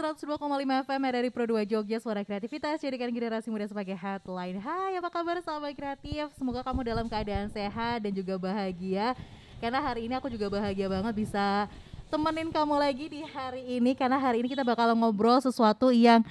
102,5 FM ya, dari Pro 2 Jogja Suara Kreativitas Jadikan generasi muda sebagai headline Hai apa kabar sahabat kreatif Semoga kamu dalam keadaan sehat dan juga bahagia Karena hari ini aku juga bahagia banget bisa temenin kamu lagi di hari ini Karena hari ini kita bakal ngobrol sesuatu yang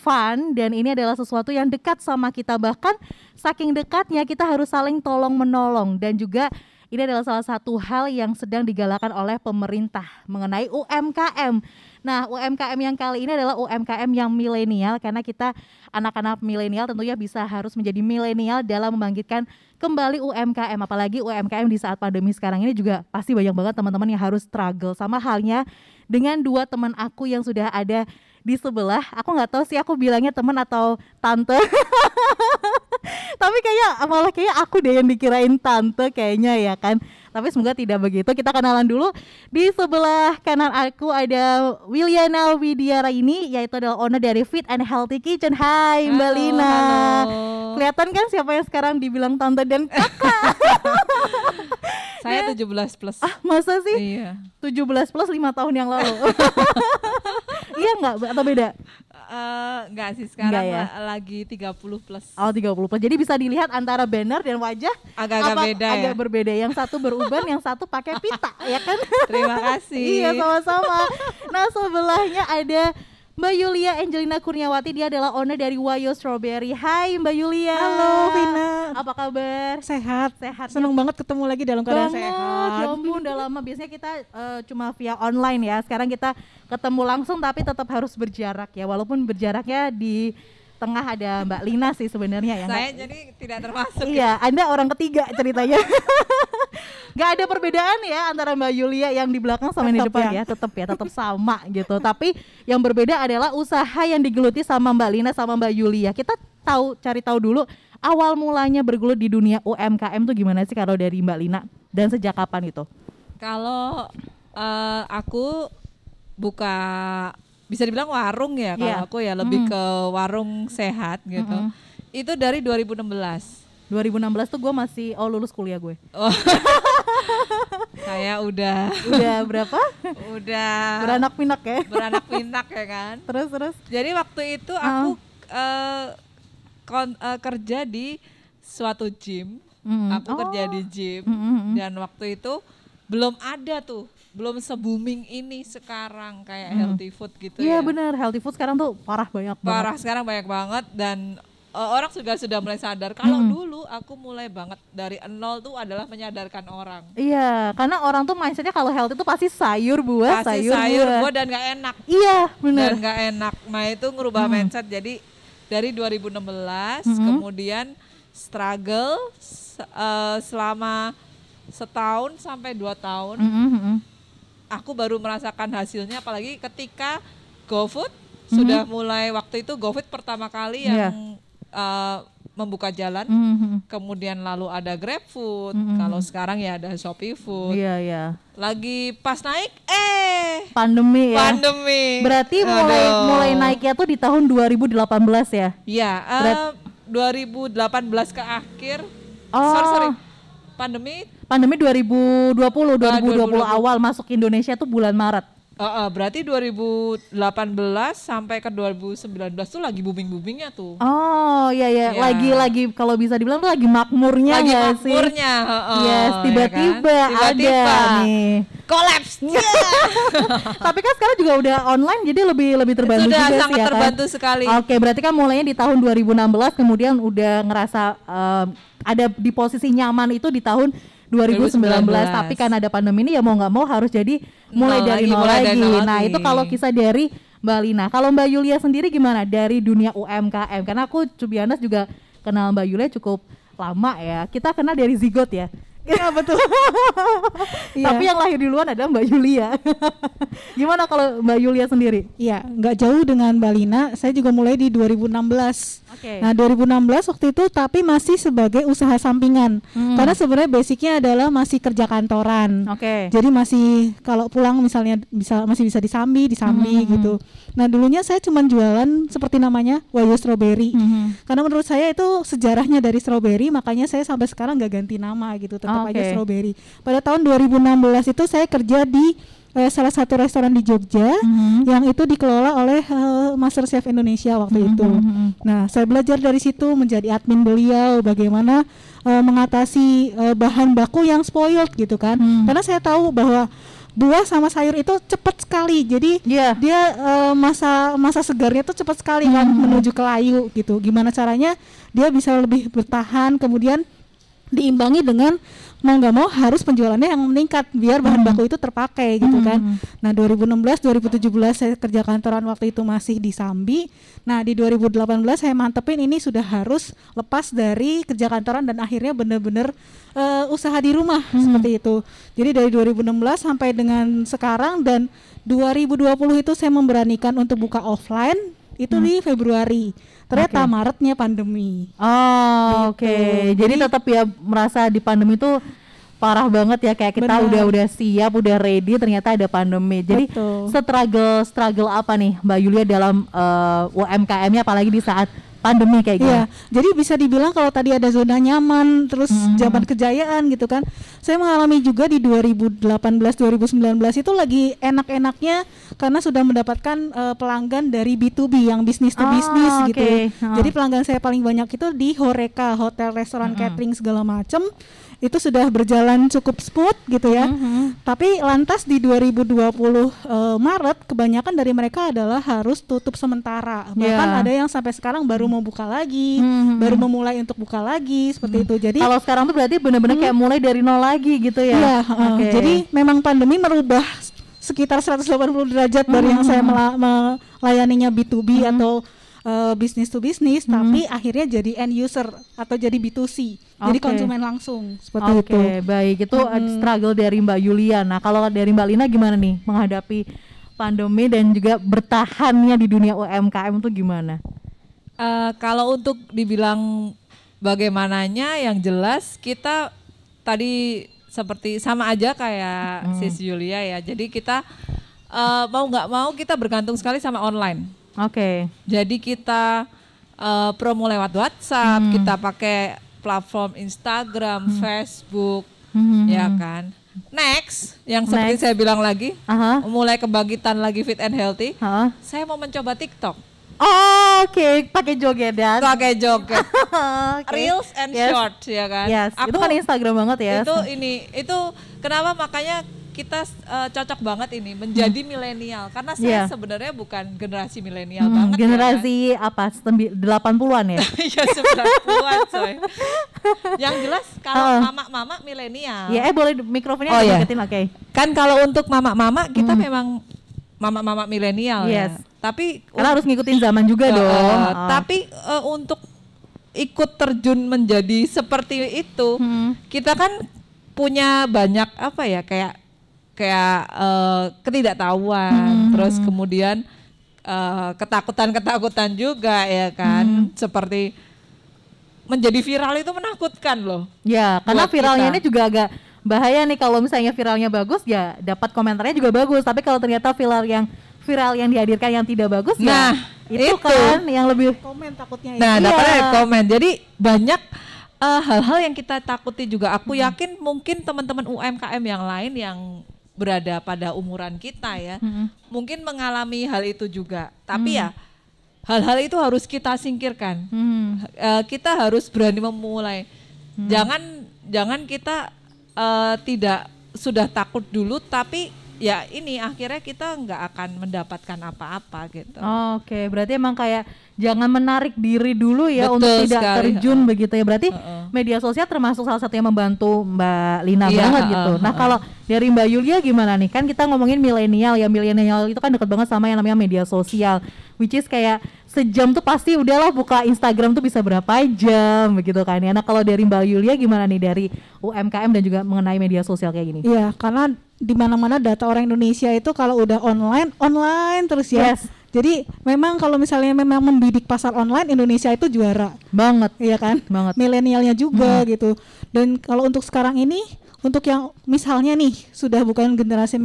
fun Dan ini adalah sesuatu yang dekat sama kita Bahkan saking dekatnya kita harus saling tolong menolong Dan juga ini adalah salah satu hal yang sedang digalakan oleh pemerintah mengenai UMKM. Nah, UMKM yang kali ini adalah UMKM yang milenial karena kita anak-anak milenial tentunya bisa harus menjadi milenial dalam membangkitkan kembali UMKM apalagi UMKM di saat pandemi sekarang ini juga pasti banyak banget teman-teman yang harus struggle sama halnya dengan dua teman aku yang sudah ada di sebelah. Aku nggak tahu sih aku bilangnya teman atau tante. tapi kayaknya malah kayak aku deh yang dikirain tante kayaknya ya kan tapi semoga tidak begitu kita kenalan dulu di sebelah kanan aku ada Wiliana Widiara ini yaitu adalah owner dari Fit and Healthy Kitchen Hai Mbak Lina halo. kelihatan kan siapa yang sekarang dibilang tante dan kakak saya 17 plus ah masa sih iya. 17 plus 5 tahun yang lalu iya nggak atau beda enggak eh, sih sekarang enggak ya? lagi 30 plus. Oh, 30 plus. Jadi bisa dilihat antara banner dan wajah agak-agak beda agak ya. berbeda. Yang satu beruban, yang satu pakai pita, ya kan? Terima kasih. iya, sama-sama. Nah, sebelahnya ada Mbak Yulia Angelina Kurniawati dia adalah owner dari Wayo Strawberry. Hai Mbak Yulia. Halo Vina. Apa kabar? Sehat. Sehat. Ya. Seneng banget ketemu lagi dalam keadaan banget. sehat. Ya ampun udah lama biasanya kita uh, cuma via online ya. Sekarang kita ketemu langsung tapi tetap harus berjarak ya walaupun berjaraknya di tengah ada Mbak Lina sih sebenarnya ya. Saya jadi tidak termasuk. Iya, Anda orang ketiga ceritanya. Gak ada perbedaan ya antara Mbak Yulia yang di belakang sama yang di depan ya, ya tetap ya, tetap sama gitu. Tapi yang berbeda adalah usaha yang digeluti sama Mbak Lina sama Mbak Yulia. Kita tahu cari tahu dulu awal mulanya bergelut di dunia UMKM tuh gimana sih kalau dari Mbak Lina dan sejak kapan itu? Kalau uh, aku buka bisa dibilang warung ya kalau yeah. aku ya lebih mm. ke warung sehat gitu. Mm -hmm. Itu dari 2016. 2016 tuh gue masih oh lulus kuliah gue. Oh. Kayak udah udah berapa? udah beranak pinak ya. Beranak pinak ya kan. Terus terus. Jadi waktu itu ah. aku uh. Uh, kon, uh, kerja di suatu gym. Mm. Aku oh. kerja di oh. gym mm -hmm. dan waktu itu belum ada tuh belum se booming ini sekarang kayak hmm. healthy food gitu yeah, ya. Iya benar, healthy food sekarang tuh parah banyak parah banget. Parah sekarang banyak banget dan uh, orang juga sudah mulai sadar. Kalau hmm. dulu aku mulai banget dari nol tuh adalah menyadarkan orang. Iya, karena orang tuh mindsetnya kalau healthy tuh pasti sayur buah, pasti sayur, sayur buah. buah dan gak enak. Iya, benar. Dan nggak enak. Nah itu ngerubah hmm. mindset jadi dari 2016 hmm. kemudian struggle uh, selama setahun sampai dua tahun. Hmm, hmm, hmm aku baru merasakan hasilnya apalagi ketika GoFood mm-hmm. sudah mhm. mulai waktu itu GoFood pertama kali yang yeah. Iya. uh, membuka jalan. Mm-hmm. Kemudian lalu ada GrabFood, mm-hmm. kalau sekarang ya ada ShopeeFood. Iya, yeah, iya. Yeah. Lagi pas naik eh pandemi ya. Pandemi. Berarti Aduh. mulai mulai naiknya tuh di tahun 2018 ya? Iya, uh, Berat... 2018 ke akhir. Oh. Sorry, sorry. Pandemi pandemi 2020 2020, 2020 awal masuk Indonesia tuh bulan Maret. Uh, uh, berarti 2018 sampai ke 2019 tuh lagi booming-boomingnya tuh. Oh, iya iya, ya. lagi lagi kalau bisa dibilang tuh lagi makmurnya lagi ya sih. Lagi makmurnya, uh, uh, Yes, iya tiba-tiba ya kan? ada nih. Collapse. Yeah. Tapi kan sekarang juga udah online jadi lebih lebih terbantu Sudah juga sangat sih, ya, terbantu kan? sekali. Oke, berarti kan mulainya di tahun 2016 kemudian udah ngerasa um, ada di posisi nyaman itu di tahun 2019, 2019. tapi karena ada pandemi ini ya mau nggak mau harus jadi mulai nol dari lagi, nol mulai lagi. Dari nah, itu kalau kisah dari Mbak Lina. Kalau Mbak Yulia sendiri gimana dari dunia UMKM? Karena aku Cubianas juga kenal Mbak Yulia cukup lama ya. Kita kenal dari Zigot ya. Iya betul. Iya. Tapi yang lahir di luar adalah Mbak Yulia. Gimana kalau Mbak Yulia sendiri? Iya, nggak jauh dengan Mbak Lina. Saya juga mulai di 2016. Okay. Nah 2016 waktu itu tapi masih sebagai usaha sampingan hmm. karena sebenarnya basicnya adalah masih kerja kantoran. Okay. Jadi masih kalau pulang misalnya bisa masih bisa disambi disambi hmm. hmm gitu. Hmm. Nah dulunya saya cuma jualan seperti namanya Wayo Strawberry hmm, hmm. karena menurut saya itu sejarahnya dari strawberry makanya saya sampai sekarang nggak ganti nama gitu tetap okay. Oh, aja strawberry. Pada tahun 2016 itu saya kerja di uh, salah satu restoran di Jogja mm-hmm. yang itu dikelola oleh uh, Master Chef Indonesia waktu mm-hmm. itu. Mm-hmm. Nah, saya belajar dari situ menjadi admin beliau bagaimana uh, mengatasi uh, bahan baku yang spoiled gitu kan. Mm. Karena saya tahu bahwa buah sama sayur itu cepat sekali. Jadi yeah. dia uh, masa masa segarnya tuh cepat sekali mm. kan mm-hmm. menuju ke layu gitu. Gimana caranya dia bisa lebih bertahan kemudian diimbangi dengan mau nggak mau harus penjualannya yang meningkat biar bahan hmm. baku itu terpakai gitu hmm. kan. Nah 2016 2017 saya kerja kantoran waktu itu masih di Sambi. Nah di 2018 saya mantepin ini sudah harus lepas dari kerja kantoran dan akhirnya bener-bener uh, usaha di rumah hmm. seperti itu. Jadi dari 2016 sampai dengan sekarang dan 2020 itu saya memberanikan untuk buka offline itu hmm. di Februari ternyata okay. Maretnya pandemi oh gitu. oke okay. jadi, jadi tetap ya merasa di pandemi itu parah banget ya kayak kita udah udah siap udah ready ternyata ada pandemi jadi struggle struggle apa nih Mbak Yulia dalam uh, UMKM-nya apalagi di saat pandemi kayak gitu. Iya. Jadi bisa dibilang kalau tadi ada zona nyaman, terus jabat hmm. zaman kejayaan gitu kan. Saya mengalami juga di 2018 2019 itu lagi enak-enaknya karena sudah mendapatkan uh, pelanggan dari B2B yang bisnis to oh, bisnis oh, gitu. Okay. Ya. Oh. Hmm. Jadi pelanggan saya paling banyak itu di horeca, hotel, restoran, hmm. catering segala macam itu sudah berjalan cukup smooth gitu ya. Mm-hmm. Tapi lantas di 2020 uh, eh, Maret kebanyakan dari mereka adalah harus tutup sementara. Bahkan yeah. ada yang sampai sekarang baru mau buka lagi, mm-hmm. baru memulai untuk buka lagi seperti mm-hmm. itu. Jadi kalau sekarang tuh berarti benar-benar mm-hmm. kayak mulai dari nol lagi gitu ya. uh, jadi memang pandemi merubah sekitar 180 derajat mm-hmm. dari yang saya melayaninya B2B mm-hmm. atau Eh, bisnis to bisnis hmm. tapi akhirnya jadi end user atau jadi B2C okay. jadi konsumen langsung seperti okay, itu oke baik itu hmm. struggle dari Mbak Yulia nah kalau dari Mbak Lina gimana nih menghadapi pandemi dan juga bertahannya di dunia UMKM itu gimana uh, kalau untuk dibilang bagaimananya yang jelas kita tadi seperti sama aja kayak hmm. sis Yulia ya jadi kita uh, mau nggak mau kita bergantung sekali sama online Oke. Okay. Jadi kita uh, promo lewat WhatsApp, hmm. kita pakai platform Instagram, hmm. Facebook, hmm. ya kan. Next, yang seperti saya bilang lagi, uh-huh. mulai kebangkitan lagi fit and healthy. Uh-huh. Saya mau mencoba TikTok. Oh, oke, okay. pakai joget ya? pakai joget. okay. Reels and yes. short ya kan. Yes. Aku, itu kan Instagram banget ya. Itu ini itu kenapa makanya kita uh, cocok banget ini menjadi hmm. milenial karena saya yeah. sebenarnya bukan generasi milenial hmm, banget ya, generasi ya, kan? apa 80-an ya? ya 90-an coy. Yang jelas kalau uh. mama-mama milenial. Ya yeah, eh boleh mikrofonnya oh, yeah. Iya. oke. Okay. Kan kalau untuk mama-mama kita hmm. memang mama-mama milenial ya. yes. ya. Tapi karena harus ngikutin zaman juga uh, dong. Uh, tapi uh, untuk ikut terjun menjadi seperti itu, hmm. kita kan punya banyak apa ya kayak kayak uh, ketidaktahuan, hmm. terus kemudian ketakutan eh, ketakutan-ketakutan juga ya kan, hmm. seperti menjadi viral itu menakutkan loh. Ya, karena viralnya kita. ini juga agak bahaya nih kalau misalnya viralnya bagus ya dapat komentarnya juga bagus, tapi kalau ternyata viral yang viral yang dihadirkan yang tidak bagus ya nah, ya itu, itu kan yang lebih komen takutnya. Nah, ya. dapatnya komen. Jadi banyak eh, hal-hal uh, yang kita takuti juga. Aku hmm. yakin mungkin teman-teman UMKM yang lain yang berada pada umuran kita ya, hmm. mungkin mengalami hal itu juga. Tapi hmm. ya hal-hal itu harus kita singkirkan. Hmm. Uh, kita harus berani memulai. Hmm. Jangan jangan kita uh, tidak sudah takut dulu, tapi ya ini akhirnya kita nggak akan mendapatkan apa-apa gitu. Oh, Oke, okay. berarti emang kayak jangan menarik diri dulu ya Betul untuk tidak sekali. terjun uh, begitu ya. Berarti uh, uh. media sosial termasuk salah satu yang membantu Mbak Lina yeah, banget uh, gitu. nah, kalau dari Mbak Yulia gimana nih? Kan kita ngomongin milenial ya. Milenial itu kan dekat banget sama yang namanya media sosial which is kayak sejam tuh pasti udahlah buka Instagram tuh bisa berapa jam begitu kan ya. Nah, kalau dari Mbak Yulia gimana nih dari UMKM dan juga mengenai media sosial kayak gini? Iya, karena di mana-mana data orang Indonesia itu kalau udah online, online terus ya. Yes. Jadi memang kalau misalnya memang membidik pasar online Indonesia itu juara. Banget. Iya kan? Banget. Milenialnya juga hmm. gitu. Dan kalau untuk sekarang ini untuk yang misalnya nih sudah bukan generasi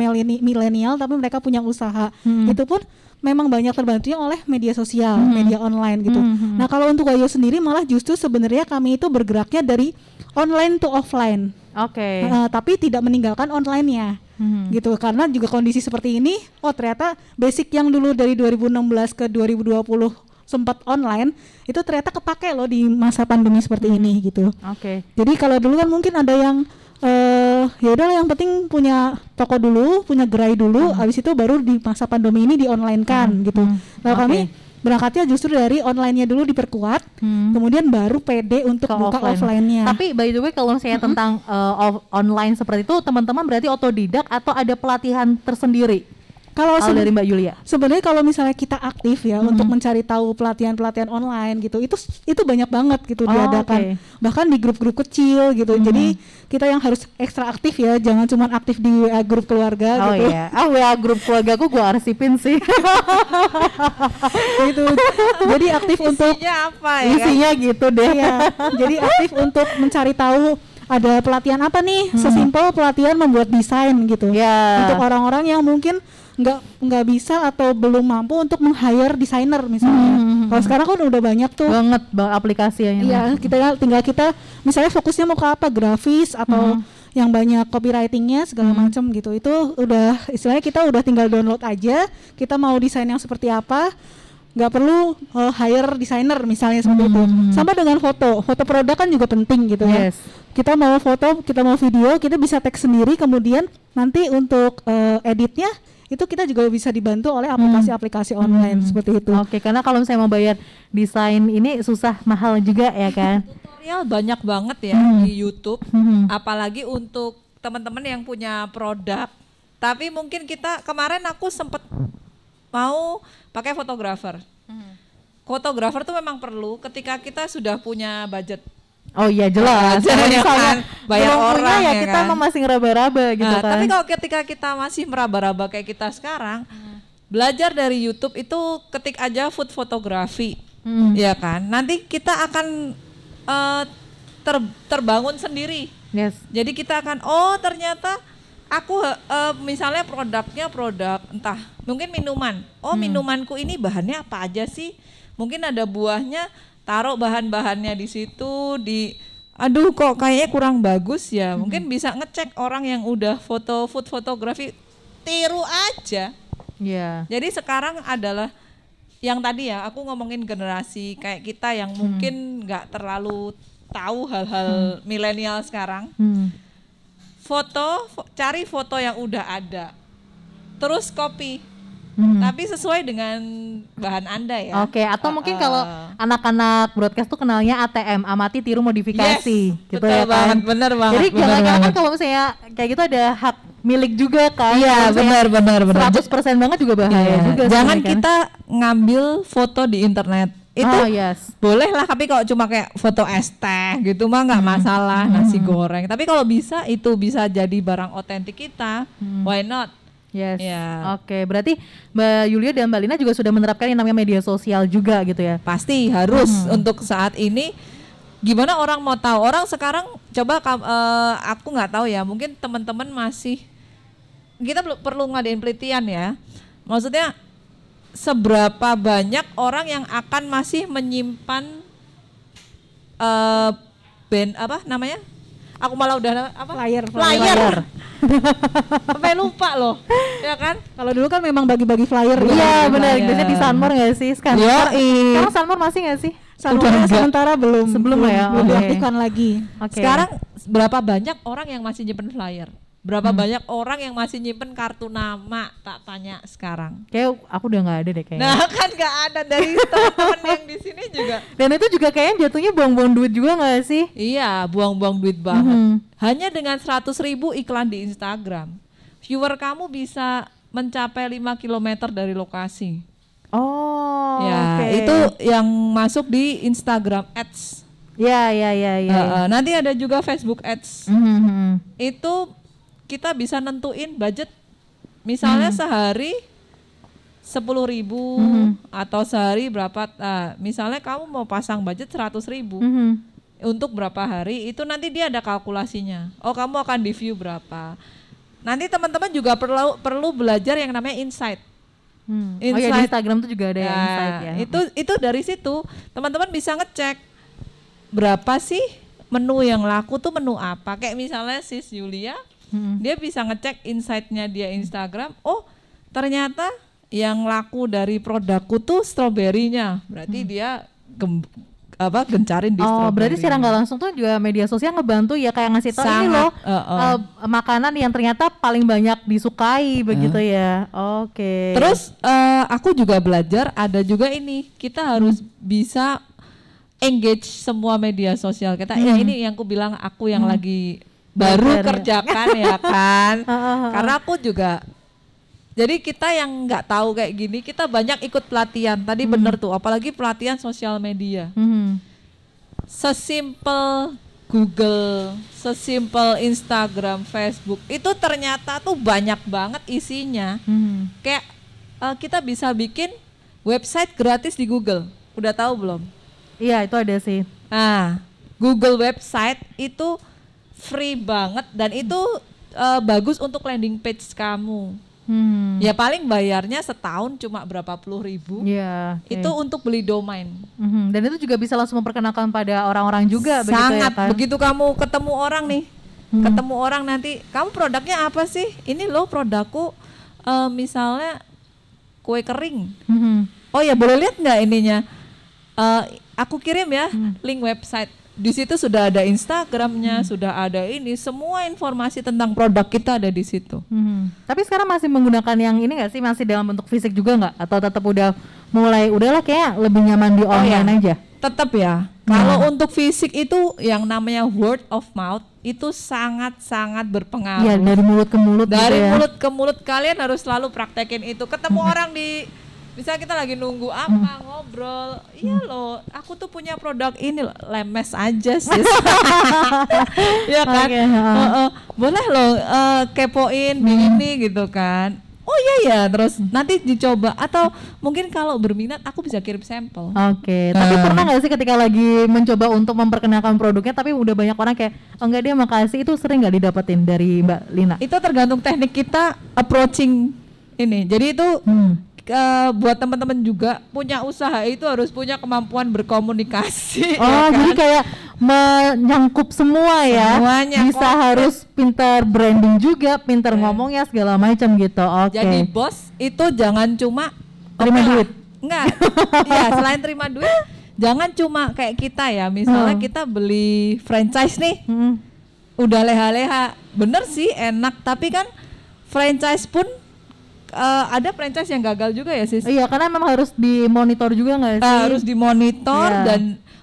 milenial tapi mereka punya usaha, hmm. itu pun memang banyak terbantunya oleh media sosial, hmm. media online gitu. Hmm. hmm. Nah, kalau untuk Gayo sendiri malah justru sebenarnya kami itu bergeraknya dari online to offline. Oke. Okay. Uh, tapi tidak meninggalkan onlinenya hmm. gitu karena juga kondisi seperti ini oh ternyata basic yang dulu dari 2016 ke 2020 sempat online itu ternyata kepake loh di masa pandemi seperti hmm. ini gitu. Oke. Okay. Jadi kalau dulu kan mungkin ada yang uh, ya udah yang penting punya toko dulu, punya gerai dulu, hmm. habis itu baru di masa pandemi ini di online kan hmm. gitu. Hmm. Nah, okay. Mm-hmm. kami berangkatnya justru dari online-nya dulu diperkuat, hmm. kemudian baru PD untuk Ke buka offline. offline Tapi by the way kalau saya -hmm. tentang uh, online seperti itu, teman-teman berarti otodidak atau ada pelatihan tersendiri? Kalau dari Mbak Yulia. Sebenarnya kalau misalnya kita aktif ya mm -hmm. untuk mencari tahu pelatihan-pelatihan online gitu, itu itu banyak banget gitu oh, diadakan. Okay. Bahkan di grup-grup kecil gitu. Mm -hmm. Jadi kita yang harus ekstra aktif ya, jangan cuma aktif di WA eh, grup keluarga oh, gitu. Oh iya. Ah WA ya, grup keluarga aku gua arsipin sih. gitu. Jadi aktif isinya untuk isinya apa ya? Isinya gitu deh. Ya. Jadi aktif untuk mencari tahu ada pelatihan apa nih? Hmm. Sesimpel pelatihan membuat desain gitu. Yeah. Untuk orang-orang yang mungkin nggak nggak bisa atau belum mampu untuk meng hire desainer misalnya. Hmm. hmm, hmm Kalau hmm. sekarang kan udah banyak tuh. Banget bang aplikasi ya. Iya, kita tinggal kita misalnya fokusnya mau ke apa grafis atau hmm yang banyak copywritingnya segala hmm. macam gitu itu udah istilahnya kita udah tinggal download aja kita mau desain yang seperti apa nggak perlu uh, hire desainer misalnya seperti hmm. itu sama dengan foto foto produk kan juga penting gitu ya. yes. ya kita mau foto kita mau video kita bisa tag sendiri kemudian nanti untuk uh, editnya itu kita juga bisa dibantu oleh hmm. aplikasi-aplikasi hmm. online hmm. seperti itu. Oke, karena kalau misalnya mau bayar desain ini susah mahal juga ya iya, kan. Tutorial banyak banget ya hmm. di YouTube, hmm. apalagi untuk teman-teman yang punya produk. Tapi mungkin kita kemarin aku sempat mau pakai fotografer. Hmm. tuh memang perlu ketika kita sudah punya budget Oh iya jelas. Iya kalau iya misalnya kan? bayar orang punya ya, ya kita kan? emang masih ngeraba-raba nah, gitu nah, kan. Tapi kalau ketika kita masih meraba-raba kayak kita sekarang, hmm. belajar dari YouTube itu ketik aja food photography, hmm. ya kan. Nanti kita akan uh, ter terbangun sendiri. Yes. Jadi kita akan oh ternyata aku uh, misalnya produknya produk entah mungkin minuman. Oh hmm. minumanku ini bahannya apa aja sih? Mungkin ada buahnya taruh bahan-bahannya di situ di aduh kok kayaknya kurang bagus ya hmm. mungkin bisa ngecek orang yang udah foto food fotografi tiru aja yeah. jadi sekarang adalah yang tadi ya aku ngomongin generasi kayak kita yang hmm. mungkin nggak terlalu tahu hal-hal hmm. milenial sekarang hmm. foto cari foto yang udah ada terus copy Hmm. Tapi sesuai dengan bahan Anda ya. Oke, okay. atau uh, mungkin ah, kalau uh, anak-anak broadcast tuh kenalnya ATM, amati tiru modifikasi yes, gitu betul ya kan? banget, kan. bener banget. Jadi jangan-jangan kan kalau misalnya kayak gitu ada hak milik juga kan. Iya, benar benar benar. persen banget juga bahaya iya. juga. Jangan sih, ya kan? kita ngambil foto di internet itu oh, yes. boleh lah tapi kalau cuma kayak foto es teh gitu mah nggak hmm. masalah hmm. nasi goreng tapi kalau bisa itu bisa jadi barang otentik kita hmm. why not Yes. Yeah. Oke, okay. berarti Mbak Yulia dan Mbak Lina juga sudah menerapkan yang namanya media sosial juga gitu ya. Pasti harus hmm. untuk saat ini gimana orang mau tahu? Orang sekarang coba uh, aku nggak tahu ya, mungkin teman-teman masih kita perlu ngadain penelitian ya. Maksudnya seberapa banyak orang yang akan masih menyimpan uh, eh, band apa namanya? aku malah udah apa flyer flyer, flyer. sampai lupa loh ya kan kalau dulu kan memang bagi-bagi flyer gitu. iya benar ya. biasanya di Sanmor nggak sih sekarang ya, sekarang Sanmor masih nggak sih Sanmor sementara belum sebelum belum, ya belum okay. lakukan lagi okay. sekarang berapa banyak orang yang masih nyimpen flyer Berapa hmm. banyak orang yang masih nyimpen kartu nama? Tak tanya sekarang. Kayak aku udah nggak ada deh kayaknya. Nah kan nggak ada dari teman yang di sini juga. Dan itu juga kayaknya jatuhnya buang-buang duit juga nggak sih? Iya, buang-buang duit banget. Hmm. Hanya dengan 100 ribu iklan di Instagram, viewer kamu bisa mencapai 5 km dari lokasi. Oh, ya okay. itu yang masuk di Instagram Ads. Ya, ya, ya, ya. uh, nanti ada juga Facebook Ads. Mm -hmm. Itu kita bisa nentuin budget misalnya hmm. sehari sepuluh ribu hmm. atau sehari berapa uh, misalnya kamu mau pasang budget seratus ribu hmm. untuk berapa hari itu nanti dia ada kalkulasinya oh kamu akan review berapa nanti teman-teman juga perlu perlu belajar yang namanya insight hmm. insight oh ya, Instagram tuh juga ada ya, ya, insight ya itu itu dari situ teman-teman bisa ngecek berapa sih menu yang laku tuh menu apa kayak misalnya sis Julia hmm. dia bisa ngecek insightnya dia Instagram oh ternyata yang laku dari produkku tuh stroberinya berarti hmm. dia gem apa gencarin di Oh, berarti secara nggak langsung tuh juga media sosial ngebantu ya kayak ngasih tahu ini loh uh, uh. Uh, makanan yang ternyata paling banyak disukai begitu ya. Oke. Okay. Terus uh, aku juga belajar ada juga ini kita harus hmm. bisa engage semua media sosial kita. Hmm. Ya ini yang aku bilang aku yang hmm. lagi baru Bener. kerjakan ya kan karena aku juga jadi kita yang nggak tahu kayak gini kita banyak ikut pelatihan tadi hmm. bener tuh apalagi pelatihan sosial media hmm. sesimpel Google sesimpel Instagram Facebook itu ternyata tuh banyak banget isinya hmm. kayak uh, kita bisa bikin website gratis di Google udah tahu belum iya itu ada sih ah Google website itu free banget dan itu uh, bagus untuk landing page kamu. Hmm. Ya paling bayarnya setahun cuma berapa puluh ribu. Yeah, okay. Itu untuk beli domain. Mm-hmm. Dan itu juga bisa langsung memperkenalkan pada orang-orang juga. Sangat. Begitu, ya, kan? begitu kamu ketemu orang nih, hmm. ketemu orang nanti, kamu produknya apa sih? Ini loh produkku, uh, misalnya kue kering. Mm-hmm. Oh ya boleh lihat nggak ininya? Uh, aku kirim ya hmm. link website di situ sudah ada Instagramnya, hmm. sudah ada ini, semua informasi tentang produk kita ada di situ. Hmm. Tapi sekarang masih menggunakan yang ini nggak sih? Masih dalam bentuk fisik juga nggak? Atau tetap udah mulai udahlah kayak lebih nyaman di oh iya, online oh, ya. aja? Tetap ya. Hmm. Kalau untuk fisik itu yang namanya word of mouth itu sangat-sangat berpengaruh. Iya dari mulut ke mulut. Dari gitu ya. mulut ke mulut kalian harus selalu praktekin itu. Ketemu hmm. orang di bisa kita lagi nunggu apa ngobrol iya loh aku tuh punya produk ini lemes aja sih ya kan okay, uh. Uh, uh, boleh loh uh, kepoin hmm. ini gitu kan oh iya ya terus nanti dicoba atau mungkin kalau berminat aku bisa kirim sampel oke okay. Nah. Hmm. tapi pernah nggak sih ketika lagi mencoba untuk memperkenalkan produknya tapi udah banyak orang kayak oh, enggak dia makasih itu sering nggak didapetin dari mbak Lina itu tergantung teknik kita approaching ini jadi itu hmm ke, eh, buat teman-teman juga punya usaha itu harus punya kemampuan berkomunikasi. Ya oh, ya kan? jadi kayak menyangkup semua ya. Semuanya. Bisa harus pintar branding juga, pintar eh. ya segala macam gitu. Oke. Okay. Jadi bos itu jangan cuma terima okay duit. Enggak. Iya, selain terima duit, jangan cuma kayak kita ya. Misalnya hmm. kita beli franchise nih. Hmm. Udah leha-leha. Bener sih enak, tapi kan franchise pun uh, ada franchise yang gagal juga ya sis? Iya karena memang harus dimonitor juga nggak sih? Uh, harus dimonitor yeah. dan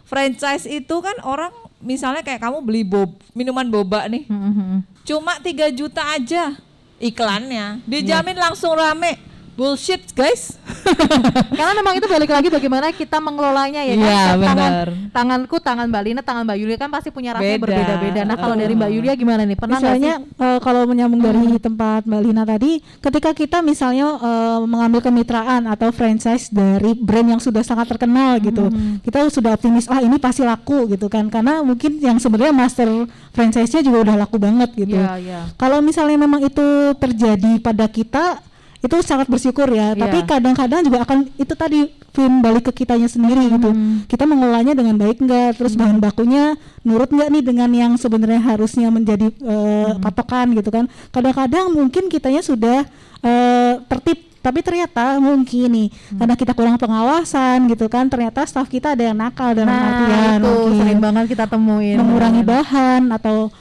franchise itu kan orang misalnya kayak kamu beli bob minuman boba nih, mm -hmm. cuma 3 juta aja iklannya, iya. dijamin yeah. langsung rame bullshit guys karena memang itu balik lagi bagaimana kita mengelolanya ya yeah, kan iya, tangan tanganku tangan mbak Lina tangan mbak Yulia kan pasti punya rasa berbeda-beda nah kalau uh. dari mbak oh. Yulia gimana nih pernah misalnya uh, kalau menyambung uh. dari hmm. tempat mbak Lina tadi ketika kita misalnya uh, mengambil kemitraan atau franchise dari brand yang sudah sangat terkenal gitu hmm. kita sudah optimis ah ini pasti laku gitu kan karena mungkin yang sebenarnya master franchise-nya juga udah laku banget gitu yeah, yeah. kalau misalnya memang itu terjadi pada kita itu sangat bersyukur ya. Iya. Tapi kadang-kadang juga akan itu tadi film balik ke kitanya sendiri gitu. hmm. gitu. Kita mengolahnya dengan baik enggak, terus hmm. bahan bakunya nurut enggak nih dengan yang sebenarnya harusnya menjadi uh, hmm. patokan gitu kan. Kadang-kadang mungkin kitanya sudah uh, tertib tapi ternyata mungkin nih hmm. karena kita kurang pengawasan gitu kan ternyata staff kita ada yang nakal dalam nah, artian itu mungkin. sering banget kita temuin mengurangi bahan atau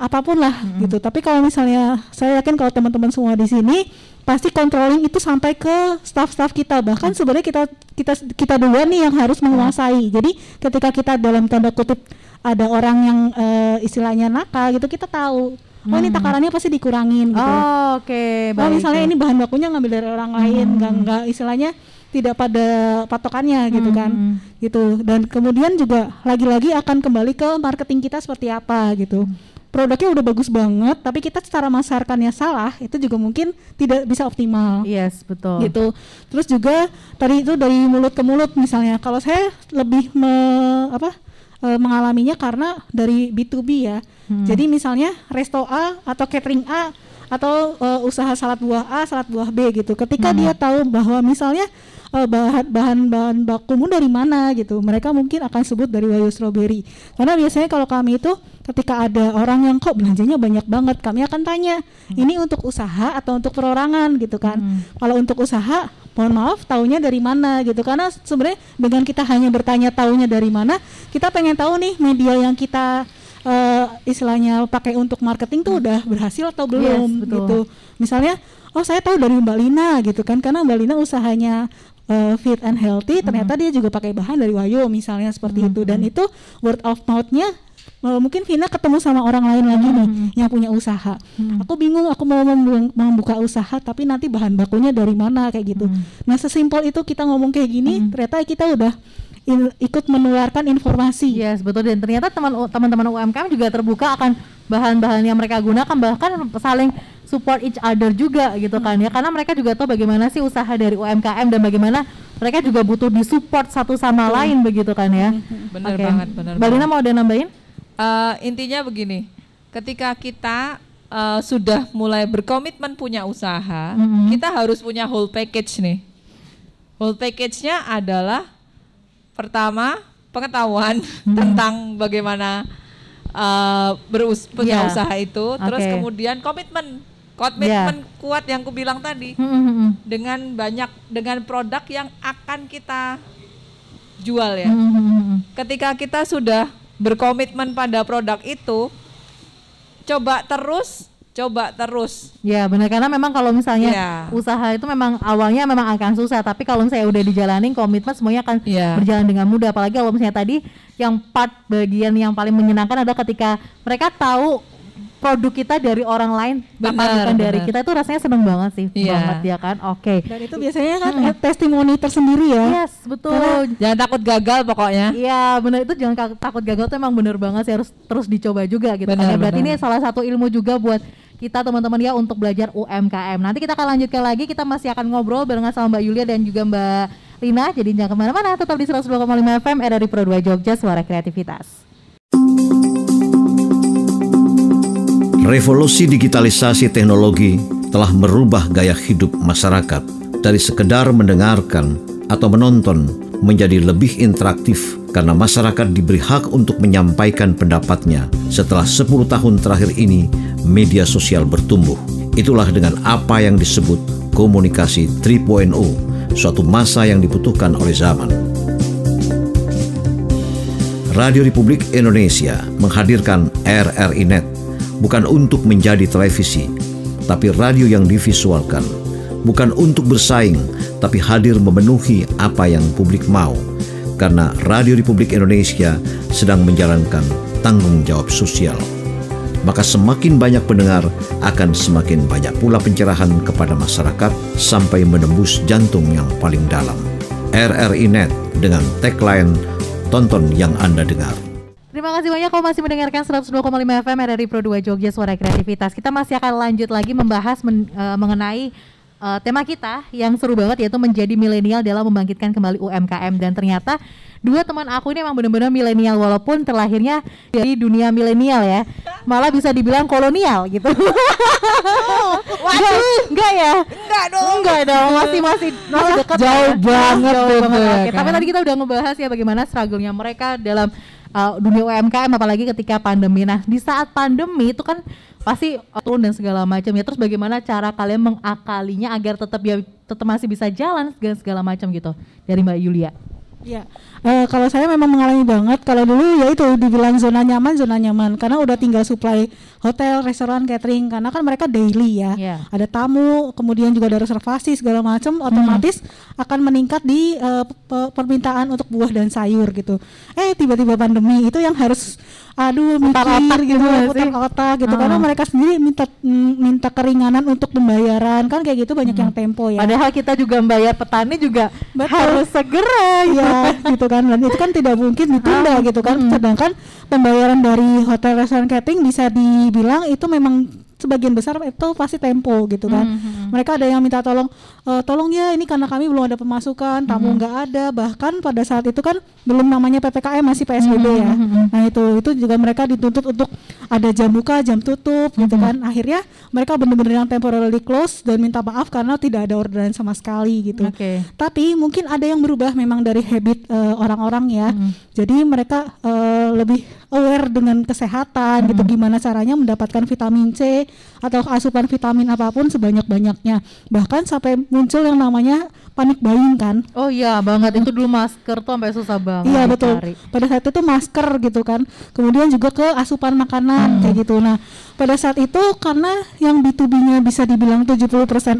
apapun lah hmm. gitu. Tapi kalau misalnya saya yakin kalau teman-teman semua di sini pasti controlling itu sampai ke staff-staff kita. Bahkan hmm. sebenarnya kita kita kita dua nih yang harus mm. menguasai. Hmm. Jadi ketika kita dalam tanda kutip ada orang yang uh, istilahnya nakal gitu kita tahu Oh hmm. ini mm. takarannya pasti dikurangin gitu. Oh oke. Okay, oh misalnya ini bahan bakunya ngambil dari orang lain, hmm. nggak nggak istilahnya tidak pada patokannya hmm. gitu kan, mm. gitu. Dan kemudian juga lagi-lagi akan kembali ke marketing kita seperti apa gitu produknya udah bagus banget tapi kita secara masarkannya salah itu juga mungkin tidak bisa optimal yes betul gitu terus juga tadi itu dari mulut ke mulut misalnya kalau saya lebih me, apa e, mengalaminya karena dari B2B ya hmm. jadi misalnya resto A atau catering A atau e, usaha salad buah A salad buah B gitu ketika hmm. dia tahu bahwa misalnya Eh, bahan-bahan bakumu dari mana gitu mereka mungkin akan sebut dari Wayu Strawberry karena biasanya kalau kami itu ketika ada orang yang kok belanjanya banyak banget kami akan tanya hmm. ini untuk usaha atau untuk perorangan gitu kan hmm. kalau untuk usaha mohon maaf tahunya dari mana gitu karena sebenarnya dengan kita hanya bertanya tahunya dari mana kita pengen tahu nih media yang kita uh, istilahnya pakai untuk marketing tuh hmm. udah berhasil atau belum yes, gitu misalnya oh saya tahu dari Mbak Lina gitu kan karena Mbak Lina usahanya uh, fit and healthy mm-hmm. ternyata mm -hmm. dia juga pakai bahan dari Wayo misalnya seperti mm -hmm. itu dan mm-hmm. itu word of mouthnya eh, mungkin Vina ketemu sama orang lain lagi nih mm-hmm. yang punya usaha. Hmm. Aku bingung aku mau membuka usaha tapi nanti bahan bakunya dari mana kayak gitu. Hmm. Nah, sesimpel itu kita ngomong kayak gini, hmm. ternyata kita udah in, ikut menularkan informasi. Yes, betul dan ternyata teman-teman UMKM juga terbuka akan bahan-bahan yang mereka gunakan bahkan saling support each other juga gitu kan ya hmm. karena mereka juga tahu bagaimana sih usaha dari UMKM dan bagaimana mereka juga butuh di support satu sama lain begitu kan ya hmm, hmm, bener okay. banget benar Balina mau ada nambahin uh, intinya begini ketika kita uh, sudah mulai berkomitmen punya usaha mm -hmm. kita harus punya whole package nih whole package-nya adalah pertama pengetahuan hmm. tentang bagaimana uh, berus yeah. Iya. usaha itu, okay. terus kemudian komitmen Komitmen yeah. kuat yang ku bilang tadi hmm. dengan banyak dengan produk yang akan kita jual ya. Hmm. Ketika kita sudah berkomitmen pada produk itu, coba terus coba terus. Ya benar karena memang kalau misalnya yeah. usaha itu memang awalnya memang akan susah tapi kalau misalnya udah dijalani komitmen semuanya akan yeah. berjalan dengan mudah apalagi kalau misalnya tadi yang part bagian yang paling menyenangkan adalah ketika mereka tahu produk kita dari orang lain bener, apa bukan bener. dari kita itu rasanya seneng banget sih yeah. banget ya kan oke okay. dan itu biasanya kan hmm. testimoni tersendiri ya yes betul Karena, jangan takut gagal pokoknya iya benar itu jangan takut gagal itu emang bener banget sih harus terus dicoba juga gitu bener, kan ya. berarti bener. ini salah satu ilmu juga buat kita teman-teman ya untuk belajar UMKM nanti kita akan lanjutkan lagi kita masih akan ngobrol barengan sama Mbak Yulia dan juga Mbak Lina jadi jangan kemana-mana tetap di 102,5 FM era di Pro 2 Jogja Suara Kreativitas Revolusi digitalisasi teknologi telah merubah gaya hidup masyarakat dari sekedar mendengarkan atau menonton menjadi lebih interaktif karena masyarakat diberi hak untuk menyampaikan pendapatnya. Setelah 10 tahun terakhir ini, media sosial bertumbuh. Itulah dengan apa yang disebut komunikasi 3.0, suatu masa yang dibutuhkan oleh zaman. Radio Republik Indonesia menghadirkan RRI Net bukan untuk menjadi televisi, tapi radio yang divisualkan. Bukan untuk bersaing, tapi hadir memenuhi apa yang publik mau. Karena Radio Republik Indonesia sedang menjalankan tanggung jawab sosial. Maka semakin banyak pendengar akan semakin banyak pula pencerahan kepada masyarakat sampai menembus jantung yang paling dalam. RRI Net dengan tagline Tonton yang Anda Dengar kasih banyak kalau masih mendengarkan 102,5 FM dari Pro 2 Jogja Suara Kreativitas. Kita masih akan lanjut lagi membahas men, uh, mengenai uh, tema kita yang seru banget yaitu menjadi milenial dalam membangkitkan kembali UMKM dan ternyata dua teman aku ini emang benar-benar milenial walaupun terlahirnya dari dunia milenial ya malah bisa dibilang kolonial gitu oh, waduh enggak, enggak ya enggak dong enggak dong masih masih masih dekat jauh ya. banget jauh banget, banget. Ya, kan? tapi tadi kita udah ngebahas ya bagaimana struggle-nya mereka dalam uh, dunia UMKM apalagi ketika pandemi. Nah, di saat pandemi itu kan pasti eh, turun dan segala macam ya. Terus bagaimana cara kalian mengakalinya agar tetap ya tetap masih bisa jalan segala, segala macam gitu dari Mbak Yulia? Ya, uh, kalau saya memang mengalami banget kalau dulu ya itu dibilang zona nyaman zona nyaman karena udah tinggal supply hotel restoran catering karena kan mereka daily ya yeah. ada tamu kemudian juga ada reservasi segala macam hmm. otomatis hmm. akan meningkat di uh, permintaan untuk buah dan sayur gitu eh tiba-tiba pandemi itu yang harus aduh mikir otak gitu putar otak gitu uh. karena mereka sendiri minta minta keringanan untuk pembayaran kan kayak gitu banyak hmm. yang tempo ya padahal kita juga membayar petani juga Betul. harus segera ya gitu, gitu kan dan itu kan tidak mungkin ditunda ah, gitu kan hmm. sedangkan pembayaran dari hotel restoran catering bisa dibilang itu memang sebagian besar itu pasti tempo gitu kan. Mm -hmm. Hmm. mereka ada yang minta tolong e, tolong ya ini karena kami belum ada pemasukan tamu hmm. nggak hmm. ada bahkan pada saat itu kan belum namanya ppkm masih psbb hmm. ya hmm, nah itu itu juga mereka dituntut untuk ada jam buka jam tutup gitu hmm. gitu kan akhirnya mereka benar-benar yang temporarily close dan minta maaf karena tidak ada orderan sama sekali gitu okay. tapi mungkin ada yang berubah memang dari habit eh, orang-orang uh, orang -orang ya hmm. jadi mereka uh, lebih aware dengan kesehatan gitu. hmm. gitu gimana caranya mendapatkan vitamin C atau asupan vitamin apapun sebanyak-banyaknya bahkan sampai muncul yang namanya panik buying kan oh iya banget itu dulu masker tuh sampai susah banget iya betul cari. pada saat itu masker gitu kan kemudian juga ke asupan makanan hmm. kayak gitu nah pada saat itu karena yang B2B nya bisa dibilang 70%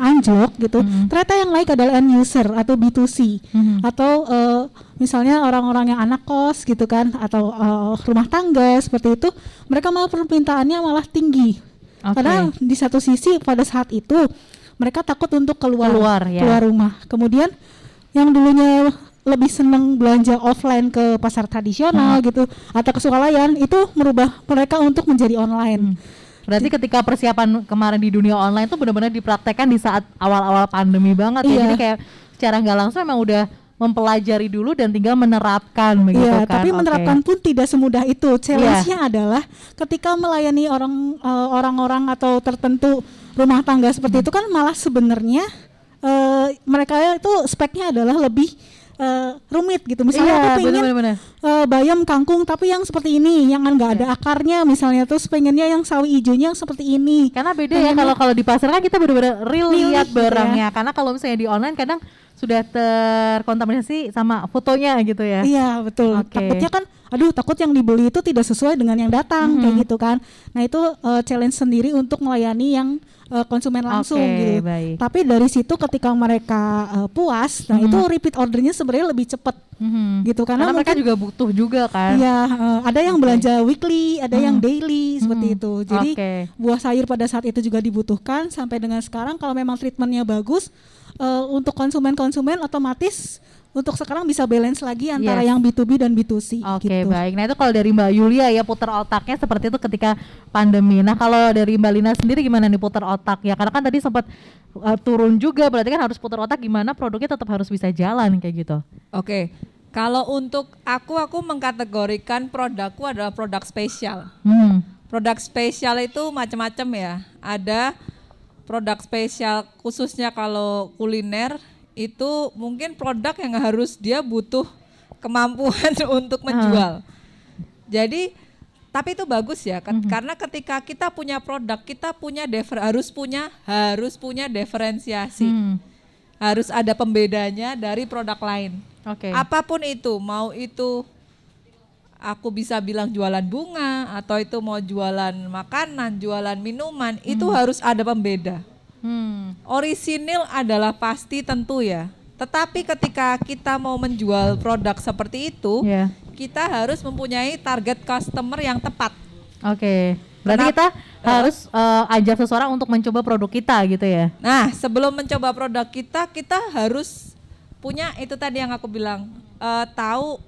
anjlok gitu hmm. ternyata yang naik adalah end user atau B2C hmm. atau uh, misalnya orang-orang yang anak kos gitu kan atau uh, rumah tangga seperti itu mereka malah permintaannya malah tinggi okay. karena di satu sisi pada saat itu mereka takut untuk keluar keluar, ya. keluar rumah. Kemudian yang dulunya lebih seneng belanja offline ke pasar tradisional hmm. gitu atau ke sukalayan itu merubah mereka untuk menjadi online. Hmm. Berarti ketika persiapan kemarin di dunia online itu benar-benar dipraktekkan di saat awal-awal pandemi banget ya. iya. ya. Jadi kayak secara nggak langsung memang udah mempelajari dulu dan tinggal menerapkan iya, begitu ya, kan. tapi okay. menerapkan pun tidak semudah itu. Iya. Challenge-nya yeah. adalah ketika melayani orang eh, orang-orang atau tertentu rumah tangga seperti itu kan malah sebenarnya uh, mereka itu speknya adalah lebih uh, rumit gitu. Misalnya yeah, aku pengen bener, bener. Uh, bayam kangkung tapi yang seperti ini, yang kan nggak iya. ada akarnya misalnya terus pengennya yang sawi hijaunya yang seperti ini. Karena beda pengennya, ya kalau kalau di pasar kan kita benar-benar real lihat iya. barangnya. Ya. Karena kalau misalnya di online kadang sudah terkontaminasi sama fotonya gitu ya. Iya, betul. Okay. Takutnya kan aduh takut yang dibeli itu tidak sesuai dengan yang datang mm -hmm. kayak gitu kan. Nah, itu uh, challenge sendiri untuk melayani yang uh, konsumen langsung okay, gitu. Baik. Tapi dari situ ketika mereka uh, puas, nah hmm. itu repeat ordernya sebenarnya lebih cepat hmm. gitu karena, karena mereka juga butuh juga kan. Iya, uh, ada yang okay. belanja weekly, ada hmm. yang mm-hmm. daily seperti hmm. itu. Jadi okay. buah sayur pada saat itu juga dibutuhkan sampai dengan sekarang kalau memang treatmentnya bagus uh, untuk konsumen-konsumen otomatis untuk sekarang bisa balance lagi antara yes. yang B2B dan B2C. Oke okay, gitu. baik. Nah itu kalau dari Mbak Yulia ya putar otaknya seperti itu ketika pandemi. Nah kalau dari Mbak Lina sendiri gimana nih putar otak ya? Karena kan tadi sempat uh, turun juga berarti kan harus putar otak gimana produknya tetap harus bisa jalan kayak gitu. Oke. Okay. Kalau untuk aku, aku mengkategorikan produkku adalah produk spesial. Hmm. Produk spesial itu macam-macam ya. Ada produk spesial khususnya kalau kuliner, itu mungkin produk yang harus dia butuh kemampuan untuk menjual. Ah. Jadi tapi itu bagus ya mm karena ketika kita punya produk kita punya defer, harus punya harus punya diferensiasi. Hmm. Harus ada pembedanya dari produk lain. Okay. Apapun itu, mau itu aku bisa bilang jualan bunga atau itu mau jualan makanan, jualan minuman, hmm. itu harus ada pembeda. Hmm, orisinil adalah pasti tentu ya. Tetapi ketika kita mau menjual produk seperti itu, yeah. kita harus mempunyai target customer yang tepat. Oke. Okay. Berarti Kenapa? kita harus uh, ajak seseorang untuk mencoba produk kita gitu ya. Nah, sebelum mencoba produk kita, kita harus punya itu tadi yang aku bilang, uh, tahu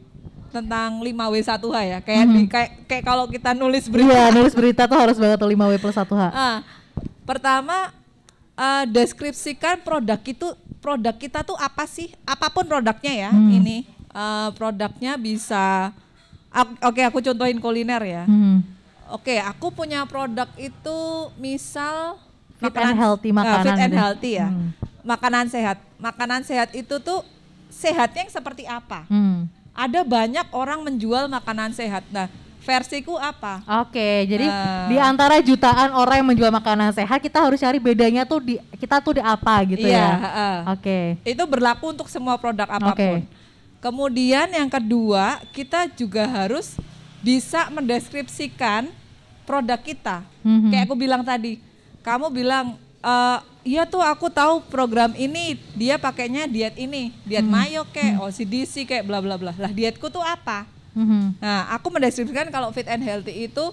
tentang 5W1H ya. Kayak mm -hmm. kayak kayak kalau kita nulis berita. Iya, nulis berita tuh harus banget 5W plus 1H. Uh, ah, pertama uh, deskripsikan produk itu produk kita tuh apa sih? Apapun produknya ya hmm. ini uh, produknya bisa. Oke aku contohin kuliner ya. Hmm. Oke aku punya produk itu misal fit makanan, and healthy eh, makanan. Uh, fit and ya. healthy ya. Hmm. Makanan sehat. Makanan sehat itu tuh sehatnya yang seperti apa? Hmm. Ada banyak orang menjual makanan sehat. Nah versiku apa. Oke, jadi uh. di antara jutaan orang yang menjual makanan sehat, kita harus cari bedanya tuh di kita tuh di apa gitu iya, ya. Uh. Oke. Okay. Itu berlaku untuk semua produk apapun. Okay. Kemudian yang kedua, kita juga harus bisa mendeskripsikan produk kita. Mm -hmm. Kayak aku bilang tadi, kamu bilang uh, Iya tuh aku tahu program ini dia pakainya diet ini, diet hmm. mayo kayak hmm. OCDC kayak bla bla bla. Lah dietku tuh apa? Mm-hmm. Nah, aku mendeskripsikan kalau fit and healthy itu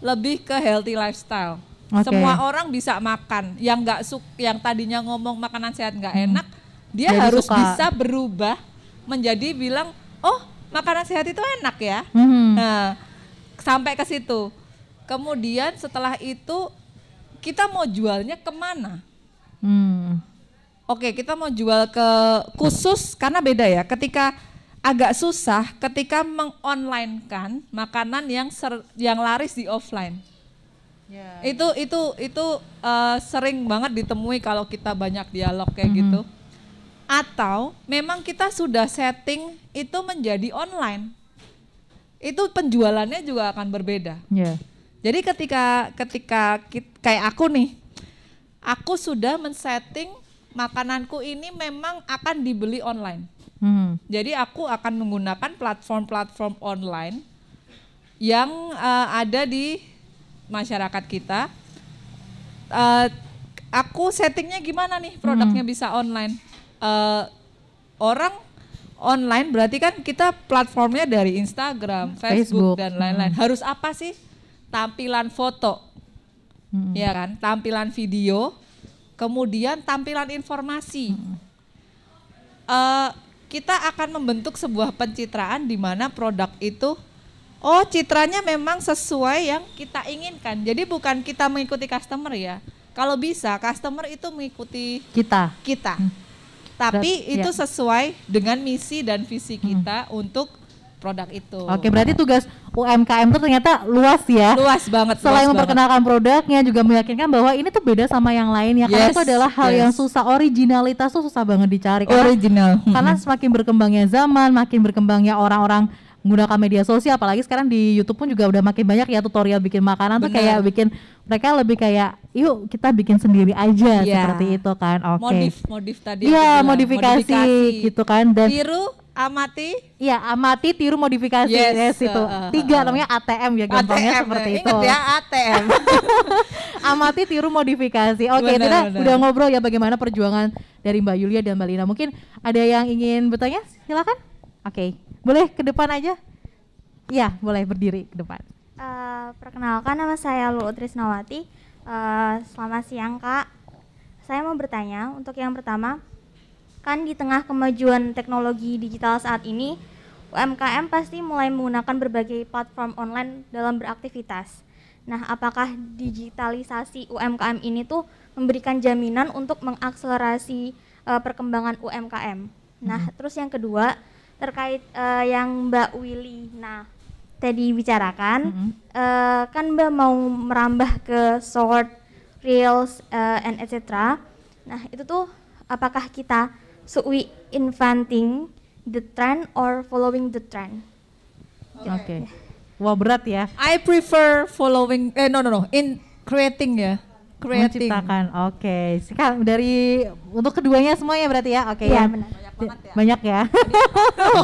lebih ke healthy lifestyle. Okay. Semua orang bisa makan. Yang nggak suk, yang tadinya ngomong makanan sehat nggak hmm. enak, dia Jadi harus suka. bisa berubah menjadi bilang, oh makanan sehat itu enak ya. Hmm. Nah, sampai ke situ. Kemudian setelah itu kita mau jualnya kemana? Hmm. Oke, kita mau jual ke khusus karena beda ya. Ketika agak susah ketika mengonlinekan makanan yang ser, yang laris di offline. Yeah. Itu itu itu uh, sering banget ditemui kalau kita banyak dialog kayak mm -hmm. gitu. Atau memang kita sudah setting itu menjadi online. Itu penjualannya juga akan berbeda. Yeah. Jadi ketika ketika kayak aku nih, aku sudah men-setting makananku ini memang akan dibeli online Hmm. Jadi aku akan menggunakan platform-platform online yang uh, ada di masyarakat kita. Uh, aku settingnya gimana nih produknya hmm. bisa online? Uh, orang online berarti kan kita platformnya dari Instagram, hmm. Facebook, Facebook. dan lain-lain. Hmm. Harus apa sih? Tampilan foto, hmm. ya kan? Tampilan video, kemudian tampilan informasi. Hmm. Uh, kita akan membentuk sebuah pencitraan di mana produk itu oh citranya memang sesuai yang kita inginkan. Jadi bukan kita mengikuti customer ya. Kalau bisa customer itu mengikuti kita. Kita. Hmm. Tapi Berat, itu ya. sesuai dengan misi dan visi hmm. kita hmm. untuk produk itu. Oke, berarti tugas UMKM itu ternyata luas ya. Luas banget. Selain luas memperkenalkan banget. produknya juga meyakinkan bahwa ini tuh beda sama yang lain ya. Yes, karena itu adalah hal yes. yang susah originalitas tuh susah banget dicari. Karena, Original. Karena semakin berkembangnya zaman, makin berkembangnya orang-orang menggunakan media sosial apalagi sekarang di YouTube pun juga udah makin banyak ya tutorial bikin makanan Bener. tuh kayak bikin mereka lebih kayak yuk kita bikin sendiri aja yeah. seperti itu kan oke okay. modif modif tadi ya modifikasi, modifikasi gitu kan dan tiru amati ya amati tiru modifikasi yes, yes itu uh, uh, tiga uh. namanya ATM ya gampangnya ATM, ya. seperti itu ya ATM amati tiru modifikasi oke okay, kita benar. udah ngobrol ya bagaimana perjuangan dari Mbak Yulia dan Mbak Lina mungkin ada yang ingin bertanya silakan oke okay. boleh ke depan aja ya boleh berdiri ke depan uh, perkenalkan nama saya Luut Trisnawati uh, selamat siang kak saya mau bertanya untuk yang pertama Kan di tengah kemajuan teknologi digital saat ini, UMKM pasti mulai menggunakan berbagai platform online dalam beraktivitas. Nah, apakah digitalisasi UMKM ini tuh memberikan jaminan untuk mengakselerasi uh, perkembangan UMKM? Nah, hmm. terus yang kedua terkait uh, yang Mbak Willy. Nah, tadi bicarakan mm -hmm. uh, kan Mbak mau merambah ke short, reels uh, and etc. Nah, itu tuh apakah kita So we inventing the trend or following the trend? Oke. Okay. okay. Wah berat ya. I prefer following. Eh no no no. In creating ya. Creating. Menciptakan. Oke. Okay. Sekarang dari untuk keduanya semuanya berarti ya. Oke okay, ya. ya. Benar banyak ya. Banyak ya. Iya.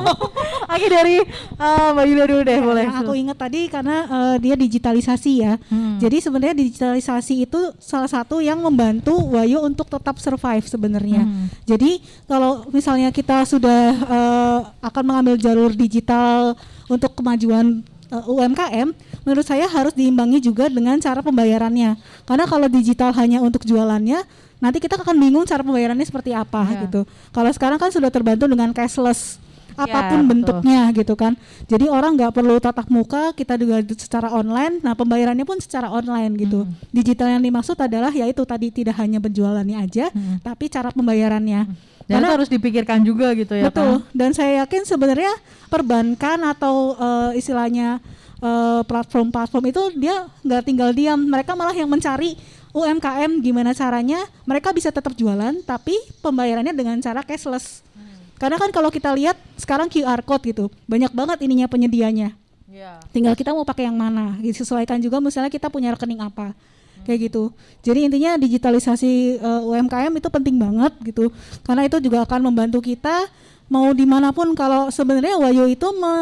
Oke dari uh, Mbak Yulia dulu deh ya, boleh. Yang aku ingat tadi karena uh, dia digitalisasi ya. Hmm. Jadi sebenarnya digitalisasi itu salah satu yang membantu Wayu untuk tetap survive sebenarnya. Hmm. Jadi kalau misalnya kita sudah uh, akan mengambil jalur digital untuk kemajuan uh, UMKM, menurut saya harus diimbangi juga dengan cara pembayarannya. Karena kalau digital hanya untuk jualannya, nanti kita akan bingung cara pembayarannya seperti apa yeah. gitu. Kalau sekarang kan sudah terbantu dengan cashless iya, apapun yeah, bentuknya betul. gitu kan. Jadi orang nggak perlu tatap muka, kita juga secara online. Nah pembayarannya pun secara online gitu. Mm. Digital yang dimaksud adalah yaitu tadi tidak hanya penjualannya aja, mm. tapi cara pembayarannya. Mm. Dan Karena, harus dipikirkan juga gitu ya. Betul. Pak. Dan saya yakin sebenarnya perbankan atau uh, istilahnya eh, platform-platform uh, itu dia nggak tinggal diam mereka malah yang mencari UMKM gimana caranya mereka bisa tetap jualan tapi pembayarannya dengan cara cashless. Hmm. Karena kan kalau kita lihat sekarang QR code gitu, banyak banget ininya penyedianya. Yeah. Tinggal kita mau pakai yang mana, disesuaikan juga misalnya kita punya rekening apa. Hmm. Kayak gitu. Hmm. Jadi intinya digitalisasi uh, eh, UMKM itu penting banget gitu. Karena itu juga akan membantu kita mau dimanapun kalau sebenarnya Wayo itu me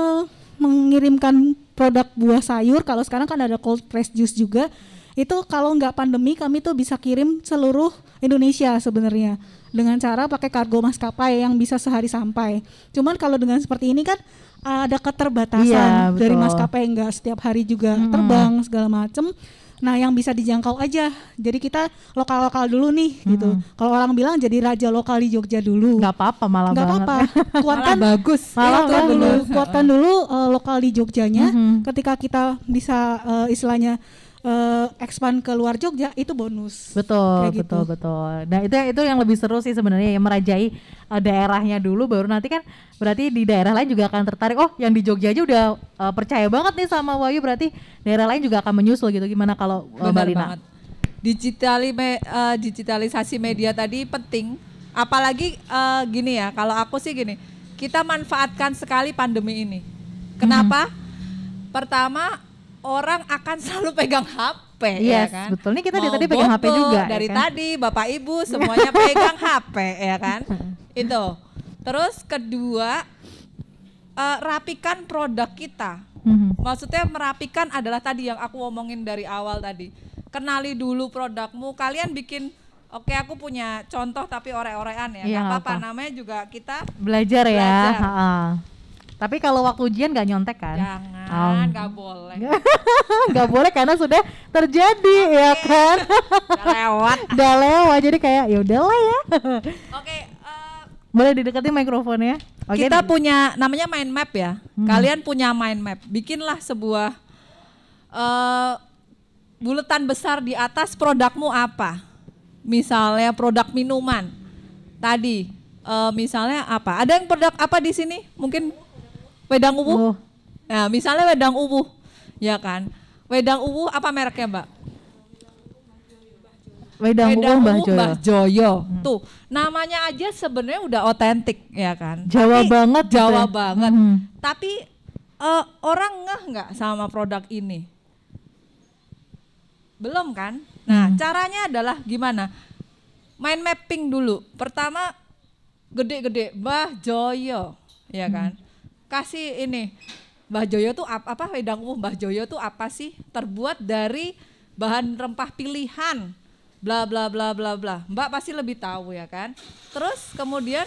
mengirimkan produk buah sayur kalau sekarang kan ada cold press juice juga. Hmm itu kalau nggak pandemi kami tuh bisa kirim seluruh Indonesia sebenarnya dengan cara pakai kargo maskapai yang bisa sehari sampai. Cuman kalau dengan seperti ini kan eh, ada keterbatasan iya, dari maskapai nggak setiap hari juga hmm. terbang segala macem. Nah, yang bisa dijangkau aja. Jadi kita lokal-lokal dulu nih hmm. gitu. Kalau orang bilang jadi raja lokal di Jogja dulu. Gak apa-apa malah Gak apa-apa. Kuatkan bagus. Iya, malah ya, kuat dulu, kuatkan dulu uh, lokal di Jogjanya. Hmm. Ketika kita bisa uh, istilahnya uh, expand ke luar Jogja itu bonus. Betul, Kayak betul, gitu. betul. Nah, itu itu yang lebih seru sih sebenarnya yang merajai uh, daerahnya dulu baru nanti kan berarti di daerah lain juga akan tertarik. Oh, yang di Jogja aja udah uh, percaya banget nih sama Wayu berarti daerah lain juga akan menyusul gitu. Gimana kalau uh, Mbak Digitali me, uh, digitalisasi media tadi penting. Apalagi uh, gini ya, kalau aku sih gini, kita manfaatkan sekali pandemi ini. Kenapa? Hmm. Pertama, orang akan selalu pegang HP ya yes, ya kan. Betul. Ini kita dari tadi pegang HP juga. Ya dari ya kan? tadi Bapak Ibu semuanya pegang HP ya kan. Itu. Terus kedua uh, rapikan produk kita. Hmm. Maksudnya merapikan adalah tadi yang aku omongin dari awal tadi. Kenali dulu produkmu. Kalian bikin Oke, aku punya contoh tapi ore-orean ya. ya apa-apa namanya juga kita belajar, ya. belajar. ya. Ha-ha. Tapi kalau waktu ujian gak nyontek kan? Jangan, nggak gak boleh. Gak boleh karena sudah terjadi okay. ya kan? Udah lewat. Udah lewat jadi kayak yaudah lah ya. ya. Oke. Okay, uh, eh, boleh dideketin mikrofonnya. Okay, kita deh. punya namanya mind map ya. Hmm. Kalian punya mind map. Bikinlah sebuah uh, buletan besar di atas produkmu apa? Misalnya produk minuman. Tadi uh, misalnya apa? Ada yang produk apa di sini? Mungkin Wedang ubu, Oh. Nah, misalnya wedang ubu, ya kan? Wedang ubu apa mereknya, Mbak? Wedang, wedang uwu Mbah Joyo. Mbah Joyo. Hmm. Tuh, namanya aja sebenarnya udah otentik, ya kan? Jawa Tapi, banget. Jawa ya. banget. Hmm. Tapi uh, orang ngeh nggak sama produk ini? Belum kan? Nah, hmm. caranya adalah gimana? Main mapping dulu. Pertama gede-gede Mbah Joyo, ya kan? Hmm kasih ini Mbah Joyo tuh apa, apa wedang umum Mbah Joyo tuh apa sih terbuat dari bahan rempah pilihan bla bla bla bla bla Mbak pasti lebih tahu ya kan terus kemudian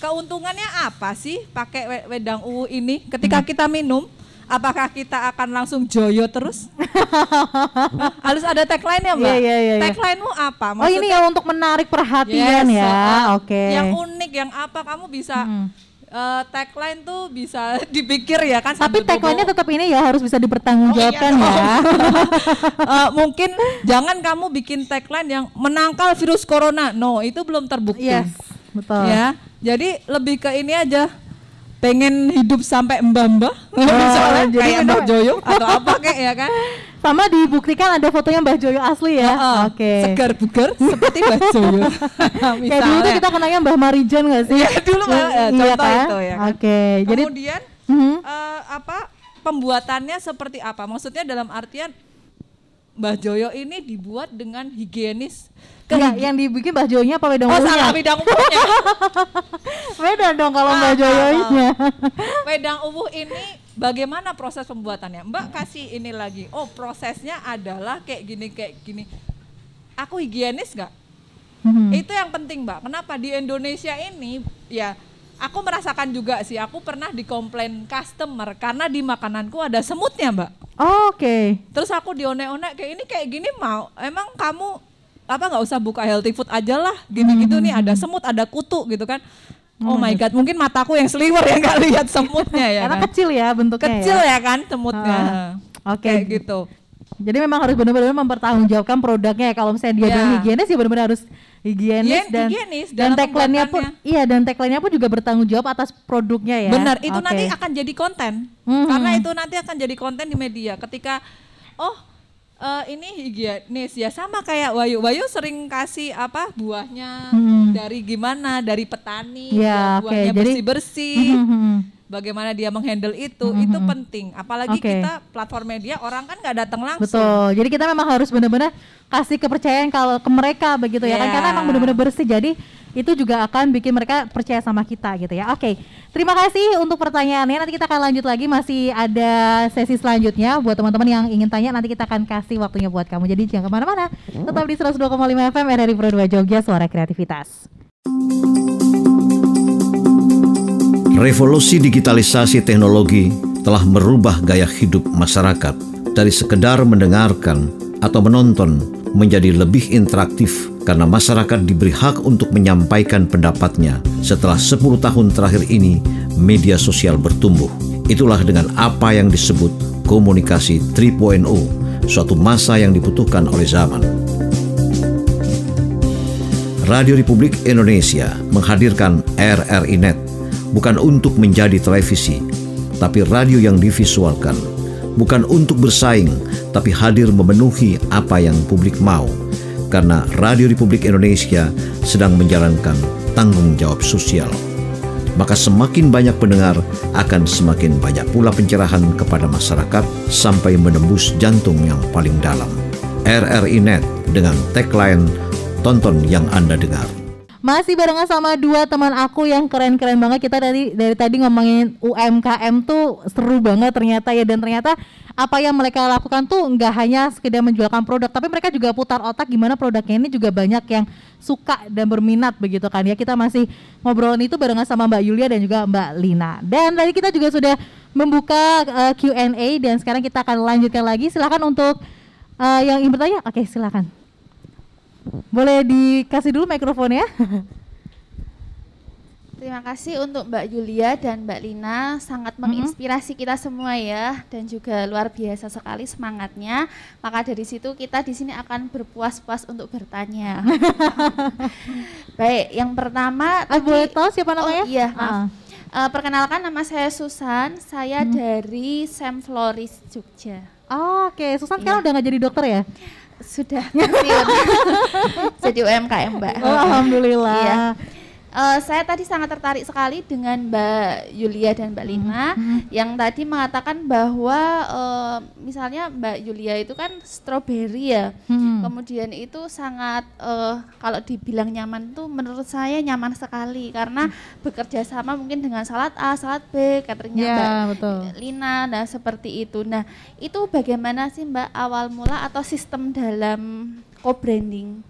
keuntungannya apa sih pakai wedang uwu ini ketika hmm. kita minum apakah kita akan langsung joyo terus harus ada tagline ya mbak yeah, yeah, yeah, iya. taglinemu apa Maksudnya, oh ini ya untuk menarik perhatian yes, ya uh, oke okay. yang unik yang apa kamu bisa hmm uh, tagline tuh bisa dipikir ya kan. Tapi tagline-nya tetap ini ya harus bisa dipertanggungjawabkan oh, iya, ya. uh, mungkin jangan kamu bikin tagline yang menangkal virus corona. No, itu belum terbukti. Yes, betul. Ya. Jadi lebih ke ini aja pengen hidup sampai mbah-mbah oh, soalnya kayak eh? Mbah Joyo atau apa kayak ya kan sama dibuktikan ada fotonya Mbah Joyo asli ya uh, oke okay. segar bugar seperti Mbah Joyo kayak dulu tuh kita kenanya Mbah Marijan nggak sih ya dulu uh, ya, contoh iya kan? itu ya kan? oke okay, kemudian jadi, mhm. uh, eh, apa pembuatannya seperti apa maksudnya dalam artian Mbah Joyo ini dibuat dengan higienis. Enggak, yang dibikin Mbah Joyonya apa wedang Oh, salah wedang upuhnya. Beda dong kalau ah, Mbah Joyonya. wedang ubuh ini bagaimana proses pembuatannya? Mbak kasih ini lagi. Oh, prosesnya adalah kayak gini kayak gini. Aku higienis nggak? Hmm. Itu yang penting, Mbak. Kenapa di Indonesia ini ya aku merasakan juga sih aku pernah dikomplain customer karena di makananku ada semutnya mbak oh, oke okay. terus aku dionek-onek kayak ini kayak gini mau emang kamu apa nggak usah buka healthy food aja lah gitu-gitu hmm. nih ada hmm. semut ada kutu gitu kan Oh, oh my god, mungkin mataku yang seliwer yang nggak lihat semutnya ya. Karena kan? kecil ya bentuknya. Ya. Kecil ya, ya kan semutnya. Uh, Oke. Okay. gitu. Jadi memang harus benar-benar mempertanggungjawabkan produknya ya. Kalau misalnya dia yeah. bilang higienis ya benar-benar harus higienis Hien, iya, dan higienis dan tagline-nya pun iya dan tagline-nya pun juga bertanggung jawab atas produknya ya. Benar, itu okay. nanti akan jadi konten. Mm -hmm. Karena itu nanti akan jadi konten di media ketika oh uh, ini higienis ya sama kayak Wayu. Wayu sering kasih apa buahnya hmm. dari gimana dari petani ya, ya buahnya okay. bersih bersih. Hmm, hmm, hmm. Bagaimana dia menghandle itu hmm, itu penting. Apalagi okay. kita platform media orang kan nggak datang langsung. Betul. Jadi kita memang harus benar-benar kasih kepercayaan kalau ke mereka begitu ya kan ya. karena emang benar-benar bersih jadi itu juga akan bikin mereka percaya sama kita gitu ya. Oke, okay. terima kasih untuk pertanyaannya. Nanti kita akan lanjut lagi masih ada sesi selanjutnya buat teman-teman yang ingin tanya nanti kita akan kasih waktunya buat kamu. Jadi jangan kemana-mana, tetap di 102,5 FM RRI Pro 2 Jogja Suara Kreativitas. Revolusi digitalisasi teknologi telah merubah gaya hidup masyarakat dari sekedar mendengarkan atau menonton menjadi lebih interaktif karena masyarakat diberi hak untuk menyampaikan pendapatnya setelah 10 tahun terakhir ini media sosial bertumbuh. Itulah dengan apa yang disebut komunikasi 3.0, suatu masa yang dibutuhkan oleh zaman. Radio Republik Indonesia menghadirkan RRI Net bukan untuk menjadi televisi, tapi radio yang divisualkan. Bukan untuk bersaing, tapi hadir memenuhi apa yang publik mau karena Radio Republik Indonesia sedang menjalankan tanggung jawab sosial. Maka semakin banyak pendengar akan semakin banyak pula pencerahan kepada masyarakat sampai menembus jantung yang paling dalam. RRI Net dengan tagline Tonton yang Anda dengar. Masih barengan sama dua teman aku yang keren-keren banget kita dari dari tadi ngomongin UMKM tuh seru banget ternyata ya dan ternyata apa yang mereka lakukan tuh nggak hanya sekedar menjualkan produk, tapi mereka juga putar otak gimana produknya ini juga banyak yang suka dan berminat begitu kan ya. Kita masih ngobrolin itu barengan sama Mbak Yulia dan juga Mbak Lina. Dan tadi kita juga sudah membuka uh, eh, Q&A dan sekarang kita akan lanjutkan lagi. silahkan untuk uh, yang ingin bertanya, oke silahkan Boleh dikasih dulu mikrofonnya. Terima kasih untuk Mbak Julia dan Mbak Lina sangat mhm. menginspirasi mm -hmm. kita semua ya dan juga luar biasa sekali semangatnya. Maka dari situ kita di sini akan berpuas-puas untuk bertanya. Baik, yang pertama ah, tadi, boleh tahu siapa oh, namanya? Oh, iya, ah. maaf. Uh. perkenalkan nama saya Susan, saya hmm. dari Sam Floris Jogja. Oh, Oke, okay. Susan sekarang iya. udah nggak jadi dokter ya? Sudah jadi UMKM, Mbak. Oh, alhamdulillah. Iya. Uh, saya tadi sangat tertarik sekali dengan Mbak Yulia dan Mbak hmm, Lina hmm. yang tadi mengatakan bahwa uh, misalnya Mbak Yulia itu kan stroberi ya, hmm. kemudian itu sangat uh, kalau dibilang nyaman tuh menurut saya nyaman sekali karena hmm. bekerja sama mungkin dengan salat A, salat B, katanya yeah, Mbak betul. Lina, nah seperti itu. Nah itu bagaimana sih Mbak awal mula atau sistem dalam co-branding?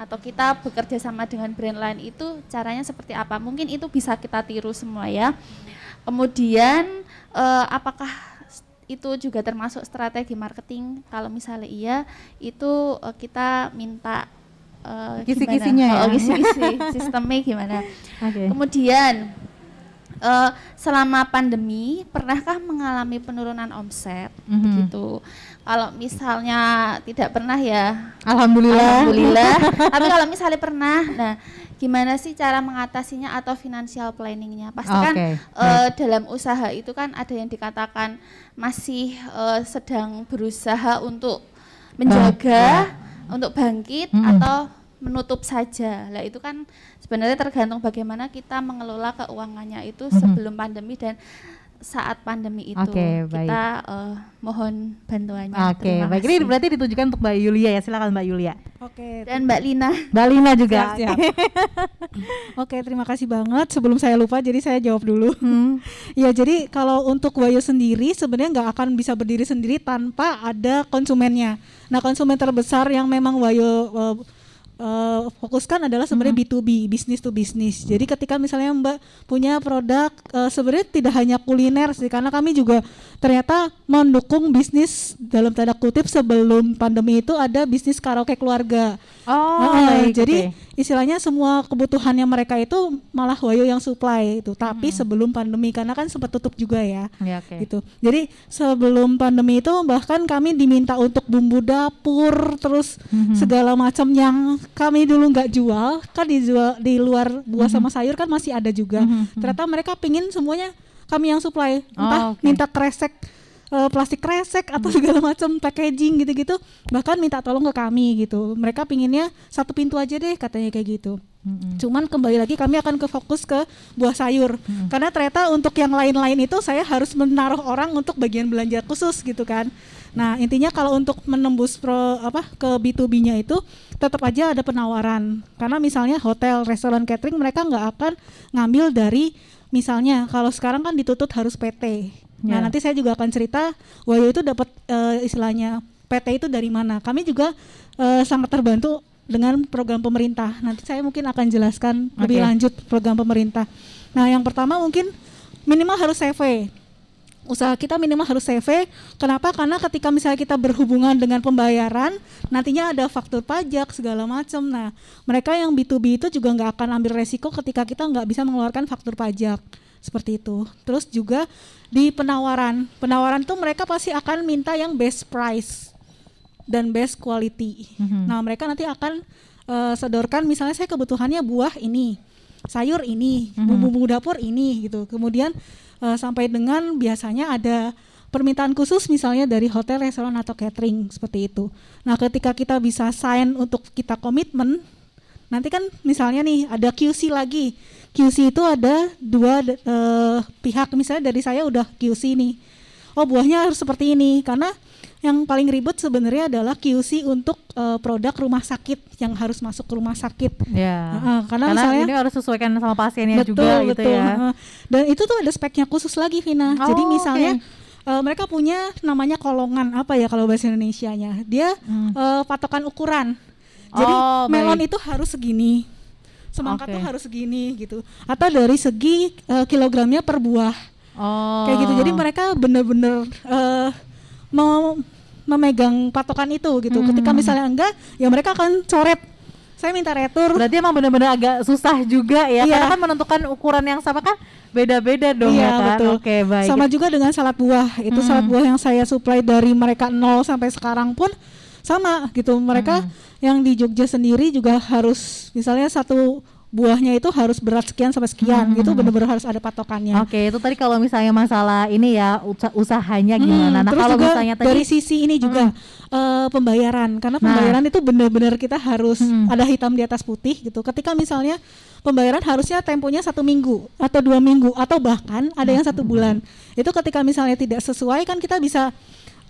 atau kita bekerja sama dengan brand lain itu caranya seperti apa? Mungkin itu bisa kita tiru semua ya. Kemudian eh, apakah itu juga termasuk strategi marketing? Kalau misalnya iya, itu eh, kita minta eh, gisi-gisinya ya. Oh, gisi-gisi sistemnya gimana? Okay. Kemudian uh, selama pandemi pernahkah mengalami penurunan omset mm -hmm. begitu? Kalau misalnya tidak pernah ya, alhamdulillah. Alhamdulillah. Tapi kalau misalnya pernah, nah gimana sih cara mengatasinya atau financial planningnya? Pasti okay. kan eh, dalam usaha itu kan ada yang dikatakan masih uh, sedang berusaha untuk menjaga, uh, uh. untuk bangkit -hmm. atau menutup saja. Lah itu kan sebenarnya tergantung bagaimana kita mengelola keuangannya itu mm -hmm. sebelum pandemi dan saat pandemi itu okay, baik. kita uh, eh, mohon bantuannya. Oke, okay, baik. Ini berarti ditujukan untuk Mbak Yulia ya. Silakan Mbak Yulia. Oke. Okay, Dan Mbak Lina. Mbak Lina juga. Oke, okay, terima kasih banget. Sebelum saya lupa, jadi saya jawab dulu. Hmm. ya, jadi kalau untuk Wayu sendiri sebenarnya nggak akan bisa berdiri sendiri tanpa ada konsumennya. Nah, konsumen terbesar yang memang Wayu uh, uh, fokuskan adalah sebenarnya mm -hmm. B2B, bisnis to bisnis. Jadi ketika misalnya Mbak punya produk uh, sebenarnya tidak hanya kuliner sih karena kami juga ternyata mendukung bisnis dalam tanda kutip sebelum pandemi itu ada bisnis karaoke keluarga. Oh, nah, baik, jadi okay. istilahnya semua kebutuhannya mereka itu malah Wayo yang supply itu. Tapi -hmm. sebelum pandemi karena kan sempat tutup juga ya. ya okay. Gitu. Jadi sebelum pandemi itu bahkan kami diminta untuk bumbu dapur terus -hmm. segala macam yang kami dulu nggak jual kan dijual di luar buah mm -hmm. sama sayur kan masih ada juga mm -hmm. ternyata mereka pingin semuanya kami yang supply entah oh, okay. minta kresek eh, plastik kresek atau mhm. segala macam packaging gitu-gitu bahkan minta tolong ke kami gitu mereka pinginnya satu pintu aja deh katanya kayak gitu Mm-hmm. Cuman kembali lagi kami akan ke fokus ke buah sayur mm-hmm. karena ternyata untuk yang lain-lain itu saya harus menaruh orang untuk bagian belanja khusus gitu kan. Nah, intinya kalau untuk menembus pro apa ke B2B-nya itu tetap aja ada penawaran. Karena misalnya hotel, restoran, catering mereka nggak akan ngambil dari misalnya kalau sekarang kan ditutup harus PT. Nah, ya. nanti saya juga akan cerita Wahyu itu dapat e, istilahnya PT itu dari mana. Kami juga e, sangat terbantu dengan program pemerintah. Nanti saya mungkin akan jelaskan okay. lebih lanjut program pemerintah. Nah, yang pertama mungkin minimal harus CV usaha kita minimal harus CV. Kenapa? Karena ketika misalnya kita berhubungan dengan pembayaran, nantinya ada faktur pajak segala macam. Nah, mereka yang B2B itu juga nggak akan ambil resiko ketika kita nggak bisa mengeluarkan faktur pajak seperti itu. Terus juga di penawaran, penawaran tuh mereka pasti akan minta yang best price dan best quality. Mm-hmm. Nah mereka nanti akan uh, sedorkan misalnya saya kebutuhannya buah ini, sayur ini, mm-hmm. bumbu-bumbu dapur ini gitu. Kemudian uh, sampai dengan biasanya ada permintaan khusus misalnya dari hotel, restoran atau catering seperti itu. Nah, ketika kita bisa sign untuk kita komitmen, nanti kan misalnya nih ada QC lagi. QC itu ada dua uh, pihak misalnya dari saya udah QC nih oh buahnya harus seperti ini karena yang paling ribet sebenarnya adalah QC untuk uh, produk rumah sakit yang harus masuk ke rumah sakit. Yeah. Ya. Uh, karena, karena misalnya ini harus sesuaikan sama pasiennya betul, juga gitu betul. ya. Uh, dan itu tuh ada speknya khusus lagi Vina. Oh, Jadi misalnya okay. uh, eh, mereka punya namanya kolongan apa ya kalau bahasa Indonesia-nya. Dia hmm. uh, patokan ukuran. Jadi oh, melon baik. itu harus segini. Semangka okay. tuh harus segini gitu. Atau dari segi uh, kilogramnya per buah oh. kayak gitu jadi mereka bener-bener uh, eh, mau memegang patokan itu gitu -hmm. ketika misalnya enggak ya mereka akan coret saya minta retur berarti emang bener-bener agak susah juga ya iya. karena kan menentukan ukuran yang sama kan beda-beda dong iya, ya kan betul. oke baik sama juga dengan salad buah itu -hmm. salad buah yang saya supply dari mereka nol sampai sekarang pun sama gitu mereka hmm. yang di Jogja sendiri juga harus misalnya satu buahnya itu harus berat sekian sampai sekian hmm. gitu benar-benar harus ada patokannya. Oke, okay, itu tadi kalau misalnya masalah ini ya usah usahanya hmm, gimana. nah, terus kalau juga misalnya tadi dari sisi ini juga hmm. uh, pembayaran karena nah. pembayaran nah. itu benar-benar kita harus hmm. ada hitam di atas putih gitu. Ketika misalnya pembayaran harusnya temponya satu minggu atau dua minggu atau bahkan ada yang satu bulan itu ketika misalnya tidak sesuai kan kita bisa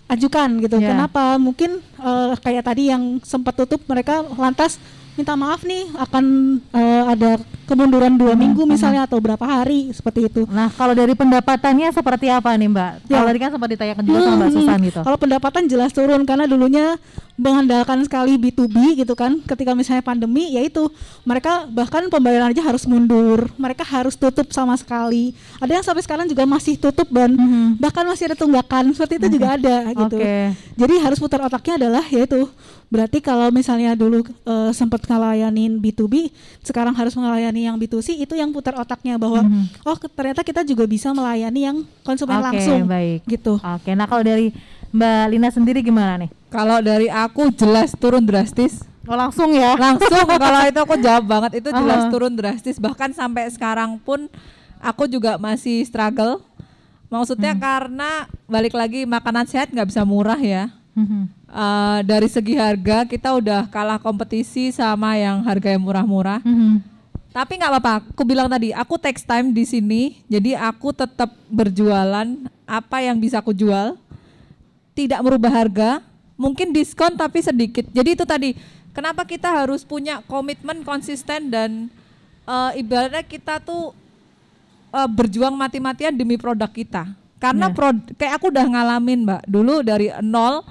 ajukan gitu yeah. kenapa mungkin uh, kayak tadi yang sempat tutup mereka lantas minta maaf nih akan uh, ada kemunduran dua hmm, minggu nah. misalnya hmm. atau berapa hari seperti itu. Nah kalau dari pendapatannya seperti apa nih Mbak? Ya. Kalau tadi kan sempat ditanyakan juga hmm, sama Mbak hmm, Susan gitu. Kalau pendapatan jelas turun karena dulunya mengandalkan sekali B2B gitu kan ketika misalnya pandemi yaitu mereka bahkan pembayaran aja harus mundur mereka harus tutup sama sekali ada yang sampai sekarang juga masih tutup dan mm -hmm. bahkan masih ada tunggakan seperti itu mm juga mhm. ada gitu okay. jadi harus putar otaknya adalah yaitu berarti kalau misalnya dulu uh, eh, sempat ngelayanin B2B sekarang harus melayani yang B2C itu yang putar otaknya bahwa mm -hmm. oh ternyata kita juga bisa melayani yang konsumen okay, langsung baik. gitu oke okay. nah kalau dari Mbak Lina sendiri gimana nih? Kalau dari aku jelas turun drastis. Oh, langsung ya. Langsung oh, kalau itu aku jawab banget itu jelas uh -huh. turun drastis bahkan sampai sekarang pun aku juga masih struggle. Maksudnya hmm. karena balik lagi makanan sehat nggak bisa murah ya. Uh, dari segi harga kita udah kalah kompetisi sama yang harga yang murah-murah. Hmm. Tapi nggak apa-apa. Aku bilang tadi aku text time di sini, jadi aku tetap berjualan apa yang bisa aku jual tidak merubah harga, mungkin diskon tapi sedikit. Jadi itu tadi, kenapa kita harus punya komitmen konsisten dan uh, ibaratnya kita tuh uh, berjuang mati-matian demi produk kita. Karena yeah. prod, kayak aku udah ngalamin, Mbak. Dulu dari nol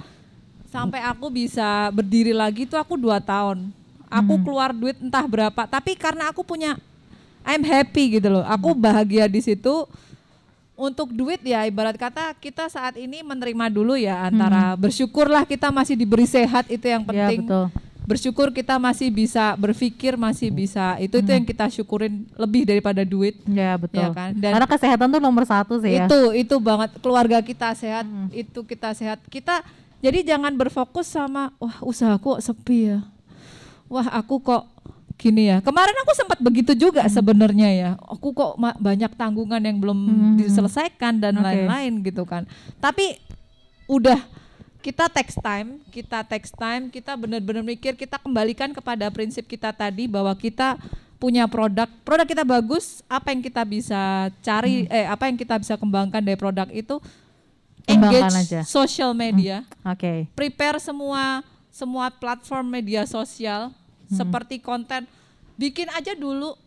sampai aku bisa berdiri lagi itu aku dua tahun. Aku hmm. keluar duit entah berapa, tapi karena aku punya I'm happy gitu loh. Aku bahagia di situ untuk duit ya ibarat kata kita saat ini menerima dulu ya hmm. antara hmm. bersyukurlah kita masih diberi sehat itu yang ya, penting. Ya, betul. Bersyukur kita masih bisa berpikir, masih bisa itu hmm. itu yang hmm. kita syukurin lebih daripada duit. Ya betul. Ya kan? Dan Karena kesehatan tuh nomor satu sih ya. Itu itu banget keluarga kita sehat, hmm. itu kita sehat. Kita jadi jangan berfokus sama wah usahaku kok sepi ya. Wah aku kok gini ya. Kemarin aku sempat begitu juga hmm. sebenarnya ya. Aku kok banyak tanggungan yang belum hmm. diselesaikan dan lain-lain okay. gitu kan. Tapi udah kita text time, kita text time, kita benar-benar mikir, kita kembalikan kepada prinsip kita tadi bahwa kita punya produk, produk kita bagus, apa yang kita bisa cari, hmm. eh apa yang kita bisa kembangkan dari produk itu engage aja. social media, hmm. oke, okay. prepare semua semua platform media sosial, Hmm. seperti konten bikin aja dulu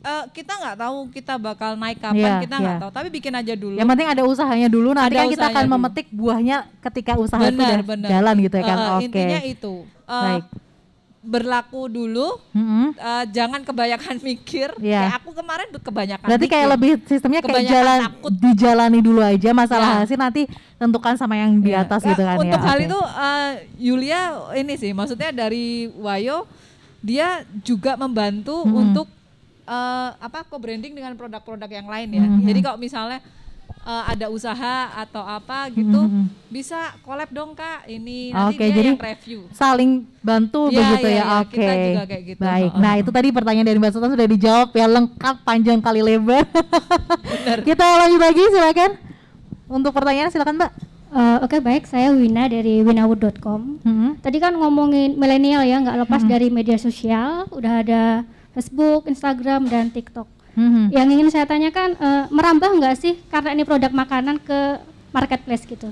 uh, kita nggak tahu kita bakal naik kapan yeah, kita iya. nggak yeah. tahu tapi bikin aja dulu yang penting ada usahanya dulu nanti kan kita akan dulu. memetik buahnya ketika usaha benar, itu udah benar. jalan gitu ya kan uh, oke okay. intinya itu uh, Baik. berlaku dulu mm-hmm. uh, jangan kebanyakan mikir yeah. kayak ya, aku kemarin kebanyakan berarti mikir. kayak lebih sistemnya kayak jalan takut. dijalani dulu aja masalah yeah. hasil nanti tentukan sama yang di iya. atas yeah. gitu kan ya. untuk ya hal okay. itu uh, Yulia ini sih maksudnya dari Wayo dia juga membantu hmm. untuk uh, apa co-branding dengan produk-produk yang lain ya. Hmm. Jadi kalau misalnya uh, ada usaha atau apa gitu hmm. bisa collab dong kak ini nanti okay, dia jadi yang review saling bantu iya, iya, ya, begitu ya, ya. oke okay. gitu baik nah itu tadi pertanyaan dari mbak Sultan sudah dijawab ya lengkap panjang kali lebar kita lanjut lagi silakan untuk pertanyaan silakan mbak Uh, Oke okay, baik, saya Wina dari winawood.com. Hmm. Tadi kan ngomongin milenial ya, nggak lepas hmm. dari media sosial, udah ada Facebook, Instagram dan TikTok. Hmm. Yang ingin saya tanyakan, uh, merambah nggak sih karena ini produk makanan ke marketplace gitu?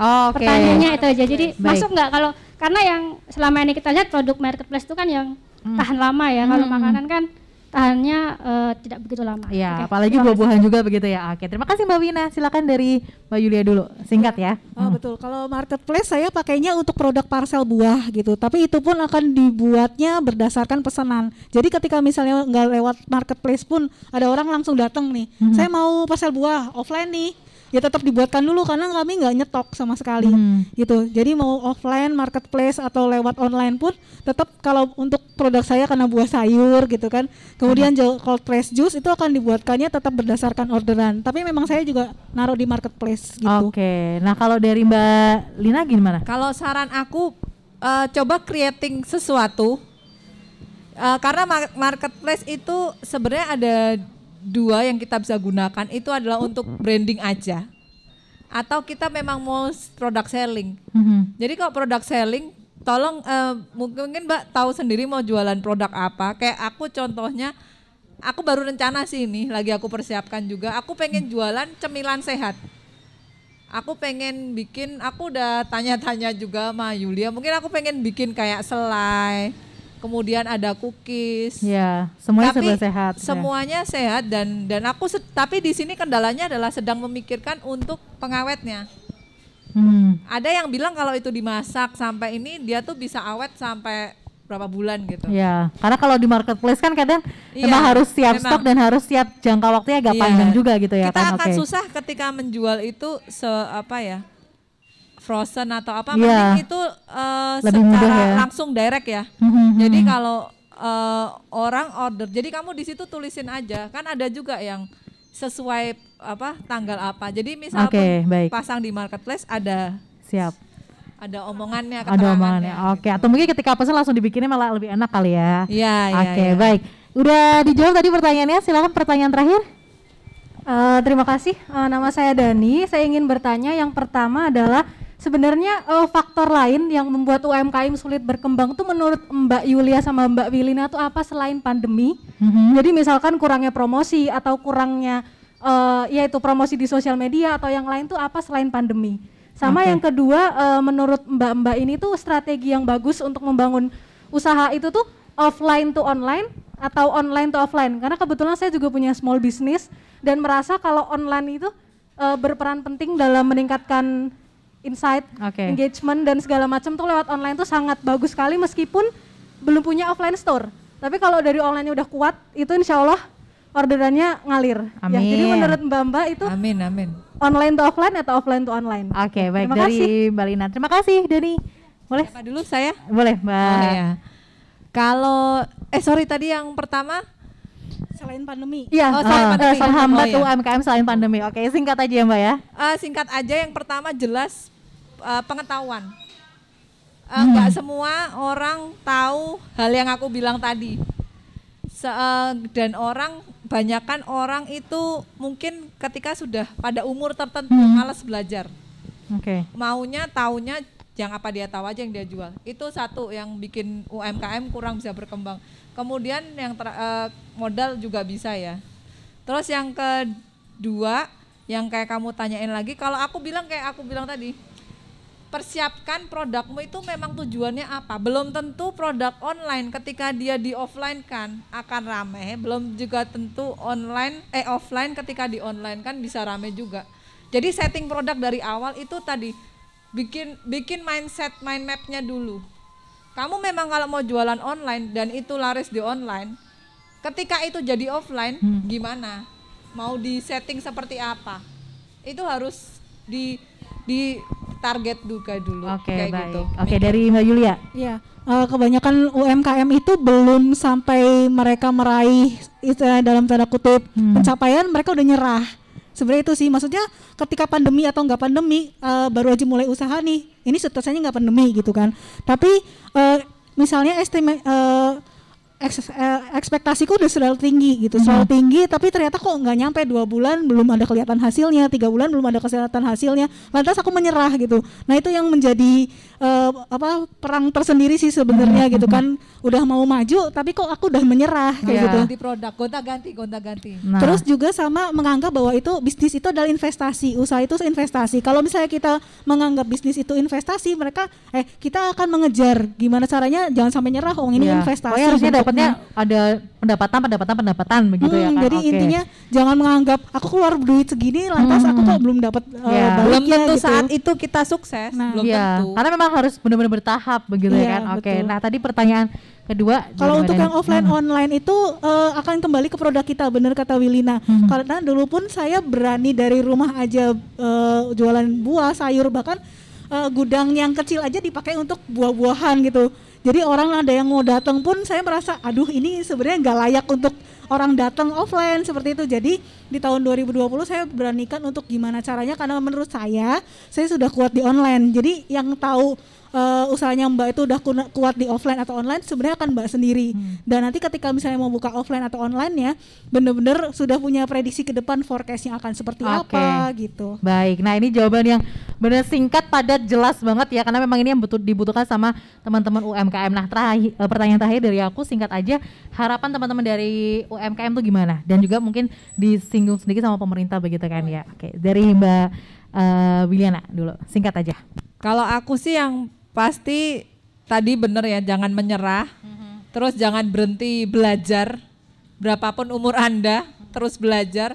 Oh, okay. Pertanyaannya itu aja. Jadi baik. masuk nggak kalau karena yang selama ini kita lihat produk marketplace itu kan yang hmm. tahan lama ya, kalau hmm. makanan kan tahannya uh, tidak begitu lama. Ya, okay. apalagi buah-buahan juga begitu ya. Oke, terima kasih Mbak Wina. Silakan dari Mbak Yulia dulu, singkat ya. Oh, hmm. betul. Kalau marketplace saya pakainya untuk produk parcel buah gitu, tapi itu pun akan dibuatnya berdasarkan pesanan. Jadi ketika misalnya nggak lewat marketplace pun ada orang langsung datang nih, hmm. saya mau parcel buah offline nih ya tetap dibuatkan dulu karena kami nggak nyetok sama sekali hmm. gitu jadi mau offline marketplace atau lewat online pun tetap kalau untuk produk saya karena buah sayur gitu kan kemudian hmm. cold press juice itu akan dibuatkannya tetap berdasarkan orderan tapi memang saya juga naruh di marketplace gitu oke okay. nah kalau dari mbak Lina gimana kalau saran aku uh, coba creating sesuatu uh, karena marketplace itu sebenarnya ada dua yang kita bisa gunakan itu adalah untuk branding aja atau kita memang mau produk selling. Mm-hmm. Jadi kalau produk selling tolong uh, eh, mungkin, mungkin Mbak tahu sendiri mau jualan produk apa. Kayak aku contohnya aku baru rencana sih ini lagi aku persiapkan juga. Aku pengen jualan cemilan sehat. Aku pengen bikin aku udah tanya-tanya juga sama Yulia. Mungkin aku pengen bikin kayak selai kemudian ada cookies. Iya, ya, semuanya tapi sehat. Semuanya ya. sehat dan dan aku tapi di sini kendalanya adalah sedang memikirkan untuk pengawetnya. Hmm. Ada yang bilang kalau itu dimasak sampai ini dia tuh bisa awet sampai berapa bulan gitu. Ya, karena kalau di marketplace kan kadang ya, emang harus siap memang. stok dan harus siap jangka waktunya agak ya. panjang juga gitu ya Kita kan. akan okay. susah ketika menjual itu se apa ya? frozen atau apa yeah. mending itu uh, Lebih secara mudah ya. langsung direct ya. Mhm, mhm. Jadi kalau uh, orang order, jadi kamu di situ tulisin aja. Kan ada juga yang sesuai apa tanggal apa. Jadi misalnya okay, pasang di marketplace ada siap ada omongannya ada omongannya oke okay. gitu. atau mungkin ketika pesan langsung dibikinnya malah lebih enak kali ya iya iya oke iya. baik udah dijawab tadi pertanyaannya silakan pertanyaan terakhir uh, terima kasih uh, nama saya Dani saya ingin bertanya yang pertama adalah Sebenarnya uh, faktor lain yang membuat UMKM sulit berkembang tuh menurut Mbak Yulia sama Mbak Wilina tuh apa selain pandemi? Mm-hmm. Jadi misalkan kurangnya promosi atau kurangnya uh, eh, yaitu promosi di sosial media atau yang lain tuh apa selain pandemi? Sama okay. yang kedua uh, menurut Mbak-mbak ini tuh strategi yang bagus untuk membangun usaha itu tuh offline to online atau online to offline karena kebetulan saya juga punya small business dan merasa kalau online itu uh, berperan penting dalam meningkatkan insight, okay. engagement dan segala macam tuh lewat online tuh sangat bagus sekali meskipun belum punya offline store. Tapi kalau dari online nya udah kuat, itu insya Allah orderannya ngalir. Amin. Ya, jadi menurut Mbak Mbak itu amin, amin. online to offline atau offline to online. Oke, okay, baik Terima dari kasih. Mbak Lina. Terima kasih Dani. Boleh? Siapa dulu saya? Boleh Mbak. Boleh ya. Kalau, eh sorry tadi yang pertama selain pandemi. Iya, oh, eh, selain uh, pandemi. terhambat oh, iya. UMKM selain pandemi. Oke, singkat aja ya, Mbak ya. Uh, singkat aja yang pertama jelas uh, pengetahuan. Uh, hmm. semua orang tahu hal yang aku bilang tadi. Se dan orang banyakkan orang itu mungkin ketika sudah pada umur tertentu hmm. malas belajar. Oke. Okay. Maunya taunya yang apa dia tahu aja yang dia jual. Itu satu yang bikin UMKM kurang bisa berkembang. Kemudian yang ter, uh, eh, modal juga bisa ya. Terus yang kedua yang kayak kamu tanyain lagi kalau aku bilang kayak aku bilang tadi persiapkan produkmu itu memang tujuannya apa belum tentu produk online ketika dia di offline kan akan rame belum juga tentu online eh offline ketika di online kan bisa rame juga jadi setting produk dari awal itu tadi bikin bikin mindset mind mapnya dulu kamu memang kalau mau jualan online dan itu laris di online, ketika itu jadi offline hmm. gimana? Mau di setting seperti apa? Itu harus di di target duga dulu okay, baik. gitu. Oke, okay, dari Mbak Yulia. Iya. Uh, kebanyakan UMKM itu belum sampai mereka meraih eh, dalam tanda kutip hmm. pencapaian mereka udah nyerah. Sebenarnya itu sih maksudnya ketika pandemi atau nggak pandemi uh, baru aja mulai usaha nih. Ini situasinya nggak pandemi gitu kan. Tapi uh, misalnya estimate uh, eks, eh, ekspektasiku udah selalu tinggi gitu, soal mhm. hmm. tinggi. Tapi ternyata kok nggak nyampe dua bulan belum ada kelihatan hasilnya, tiga bulan belum ada kelihatan hasilnya. Lantas aku menyerah gitu. Nah itu yang menjadi eh, apa perang tersendiri sih sebenarnya hmm. gitu kan. Udah mau maju, tapi kok aku udah menyerah kayak ya. gitu. Ganti produk, gonta ganti, gonta ganti. Nah. Terus juga sama menganggap bahwa itu bisnis itu adalah investasi, usaha itu investasi. Kalau misalnya kita menganggap bisnis itu investasi, mereka eh kita akan mengejar gimana caranya jangan sampai nyerah. Oh ini yeah. investasi dapatnya hmm. ada pendapatan pendapatan pendapatan begitu ya, hmm, ya kan. Jadi okay. intinya jangan menganggap aku keluar duit segini lantas hmm. aku kok belum dapat uh, eh, itu iya. belum tentu gitu. saat itu kita sukses. Nah, belum yeah. tentu. Karena memang harus benar-benar bertahap begitu yeah, ya kan. Oke. Okay. Nah, tadi pertanyaan kedua kalau untuk yang offline hmm. online itu uh, akan kembali ke produk kita benar kata Wilina hmm. karena dulu pun saya berani dari rumah aja uh, jualan buah sayur bahkan uh, gudang yang kecil aja dipakai untuk buah-buahan gitu jadi orang ada yang mau datang pun saya merasa aduh ini sebenarnya nggak layak untuk orang datang offline seperti itu. Jadi di tahun 2020 saya beranikan untuk gimana caranya karena menurut saya saya sudah kuat di online. Jadi yang tahu uh, usahanya Mbak itu udah kuat di offline atau online sebenarnya akan Mbak sendiri. Hmm. Dan nanti ketika misalnya mau buka offline atau online ya, bener-bener sudah punya prediksi ke depan forecast yang akan seperti okay. apa gitu. Baik, nah ini jawaban yang benar singkat, padat, jelas banget ya karena memang ini yang butuh dibutuhkan sama teman-teman UMKM. Nah, terakhir, eh, pertanyaan terakhir dari aku singkat aja, harapan teman-teman dari UMKM tuh gimana? Dan juga mungkin disinggung sedikit sama pemerintah begitu kan ya. Oke, dari Mbak uh, Wiliana dulu, singkat aja. Kalau aku sih yang pasti tadi bener ya jangan menyerah mm-hmm. terus jangan berhenti belajar berapapun umur anda terus belajar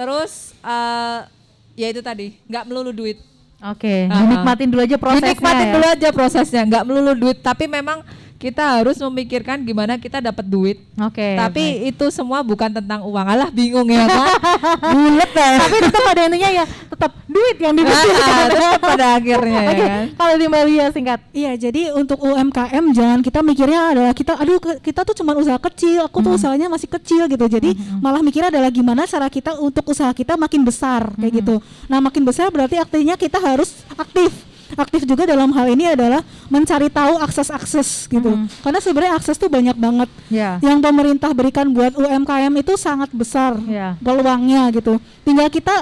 terus uh, ya itu tadi nggak melulu duit oke okay. uh-huh. nikmatin dulu aja prosesnya nikmatin ya. dulu aja prosesnya nggak melulu duit tapi memang kita harus memikirkan gimana kita dapat duit. Oke. Okay, Tapi baik. itu semua bukan tentang uang. Alah bingung ya kan. Bulet ya. Tapi tetap pada intinya ya tetap duit yang itu ah, tetap pada akhirnya okay. Ya. Kalau di Maria singkat. Iya, jadi untuk UMKM jangan kita mikirnya adalah kita aduh kita tuh cuma usaha kecil. Aku tuh hmm. usahanya masih kecil gitu. Jadi hmm, hmm. malah mikirnya adalah gimana cara kita untuk usaha kita makin besar kayak hmm. gitu. Nah, makin besar berarti artinya kita harus aktif aktif juga dalam hal ini adalah mencari tahu akses-akses gitu. Mm Karena sebenarnya akses tuh banyak banget. Yeah. Yang pemerintah berikan buat UMKM itu sangat besar yeah. peluangnya gitu. Tinggal kita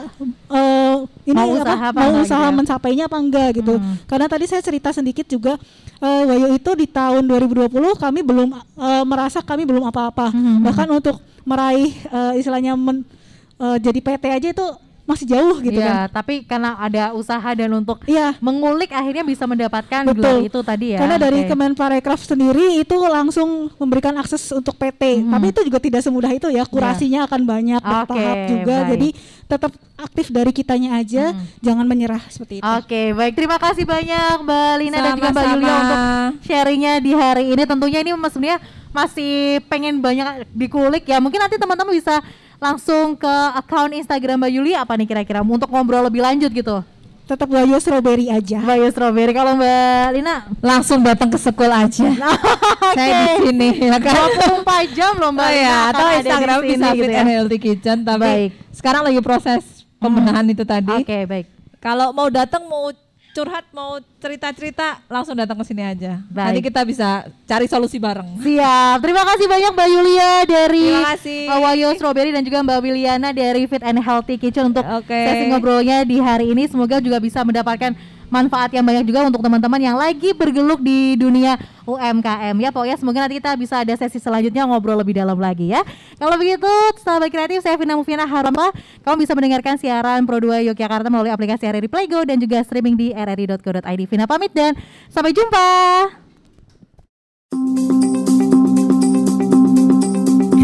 uh, ini mau usaha, apa, apa mau usaha gitu ya. mencapainya apa enggak gitu. Hmm. Karena tadi saya cerita sedikit juga uh, Wayu itu di tahun 2020 kami belum uh, merasa kami belum apa-apa. Hmm. Bahkan untuk meraih uh, istilahnya men, uh, jadi PT aja itu masih jauh gitu ya, kan. tapi karena ada usaha dan untuk ya. mengulik akhirnya bisa mendapatkan Betul. gelar itu tadi ya. Karena dari okay. Kemenparekraf sendiri itu langsung memberikan akses untuk PT, hmm. tapi itu juga tidak semudah itu ya. Kurasinya ya. akan banyak okay, bertahap juga. Baik. Jadi tetap aktif dari kitanya aja, hmm. jangan menyerah seperti itu. Oke, okay, baik. Terima kasih banyak Mbak Lina dan juga Mbak Yulia untuk sharingnya di hari ini. Tentunya ini maksudnya masih pengen banyak dikulik ya. Mungkin nanti teman-teman bisa langsung ke account Instagram Mbak Yuli apa nih kira-kira untuk ngobrol lebih lanjut gitu? Tetap Bayu Strawberry aja. Bayu Strawberry kalau Mbak Lina langsung datang ke sekul aja. okay. Saya di sini. Ya kan? 24 jam loh Mbak. Oh ya, atau Instagram bisa gitu ya. and Healthy Kitchen tapi baik. sekarang lagi proses pembenahan hmm. itu tadi. Oke, okay, baik. Kalau mau datang mau curhat mau cerita-cerita langsung datang ke sini aja. Baik. Nanti kita bisa cari solusi bareng. Siap. Terima kasih banyak Mbak Yulia dari Wayo Strawberry dan juga Mbak Wiliana dari Fit and Healthy Kitchen untuk okay. sesi ngobrolnya di hari ini. Semoga juga bisa mendapatkan manfaat yang banyak juga untuk teman-teman yang lagi bergeluk di dunia UMKM ya pokoknya semoga nanti kita bisa ada sesi selanjutnya ngobrol lebih dalam lagi ya kalau begitu sahabat kreatif saya Vina Mufina Harma kamu bisa mendengarkan siaran Pro 2 Yogyakarta melalui aplikasi RRI Playgo dan juga streaming di rri.co.id Vina pamit dan sampai jumpa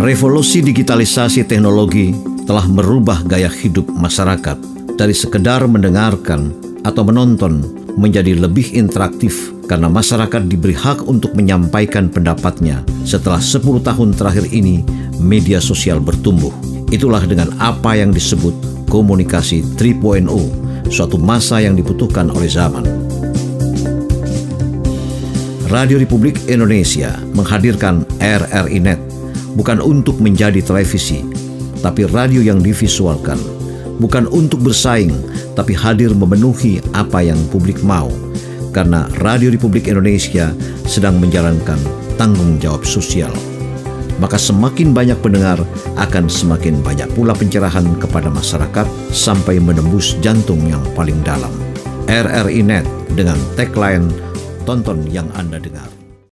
Revolusi digitalisasi teknologi telah merubah gaya hidup masyarakat dari sekedar mendengarkan atau menonton menjadi lebih interaktif karena masyarakat diberi hak untuk menyampaikan pendapatnya. Setelah 10 tahun terakhir ini, media sosial bertumbuh. Itulah dengan apa yang disebut komunikasi 3.0, suatu masa yang dibutuhkan oleh zaman. Radio Republik Indonesia menghadirkan RRI Net bukan untuk menjadi televisi, tapi radio yang divisualkan – bukan untuk bersaing, tapi hadir memenuhi apa yang publik mau. Karena Radio Republik Indonesia sedang menjalankan tanggung jawab sosial. Maka semakin banyak pendengar akan semakin banyak pula pencerahan kepada masyarakat sampai menembus jantung yang paling dalam. RRI Net dengan tagline Tonton yang Anda dengar.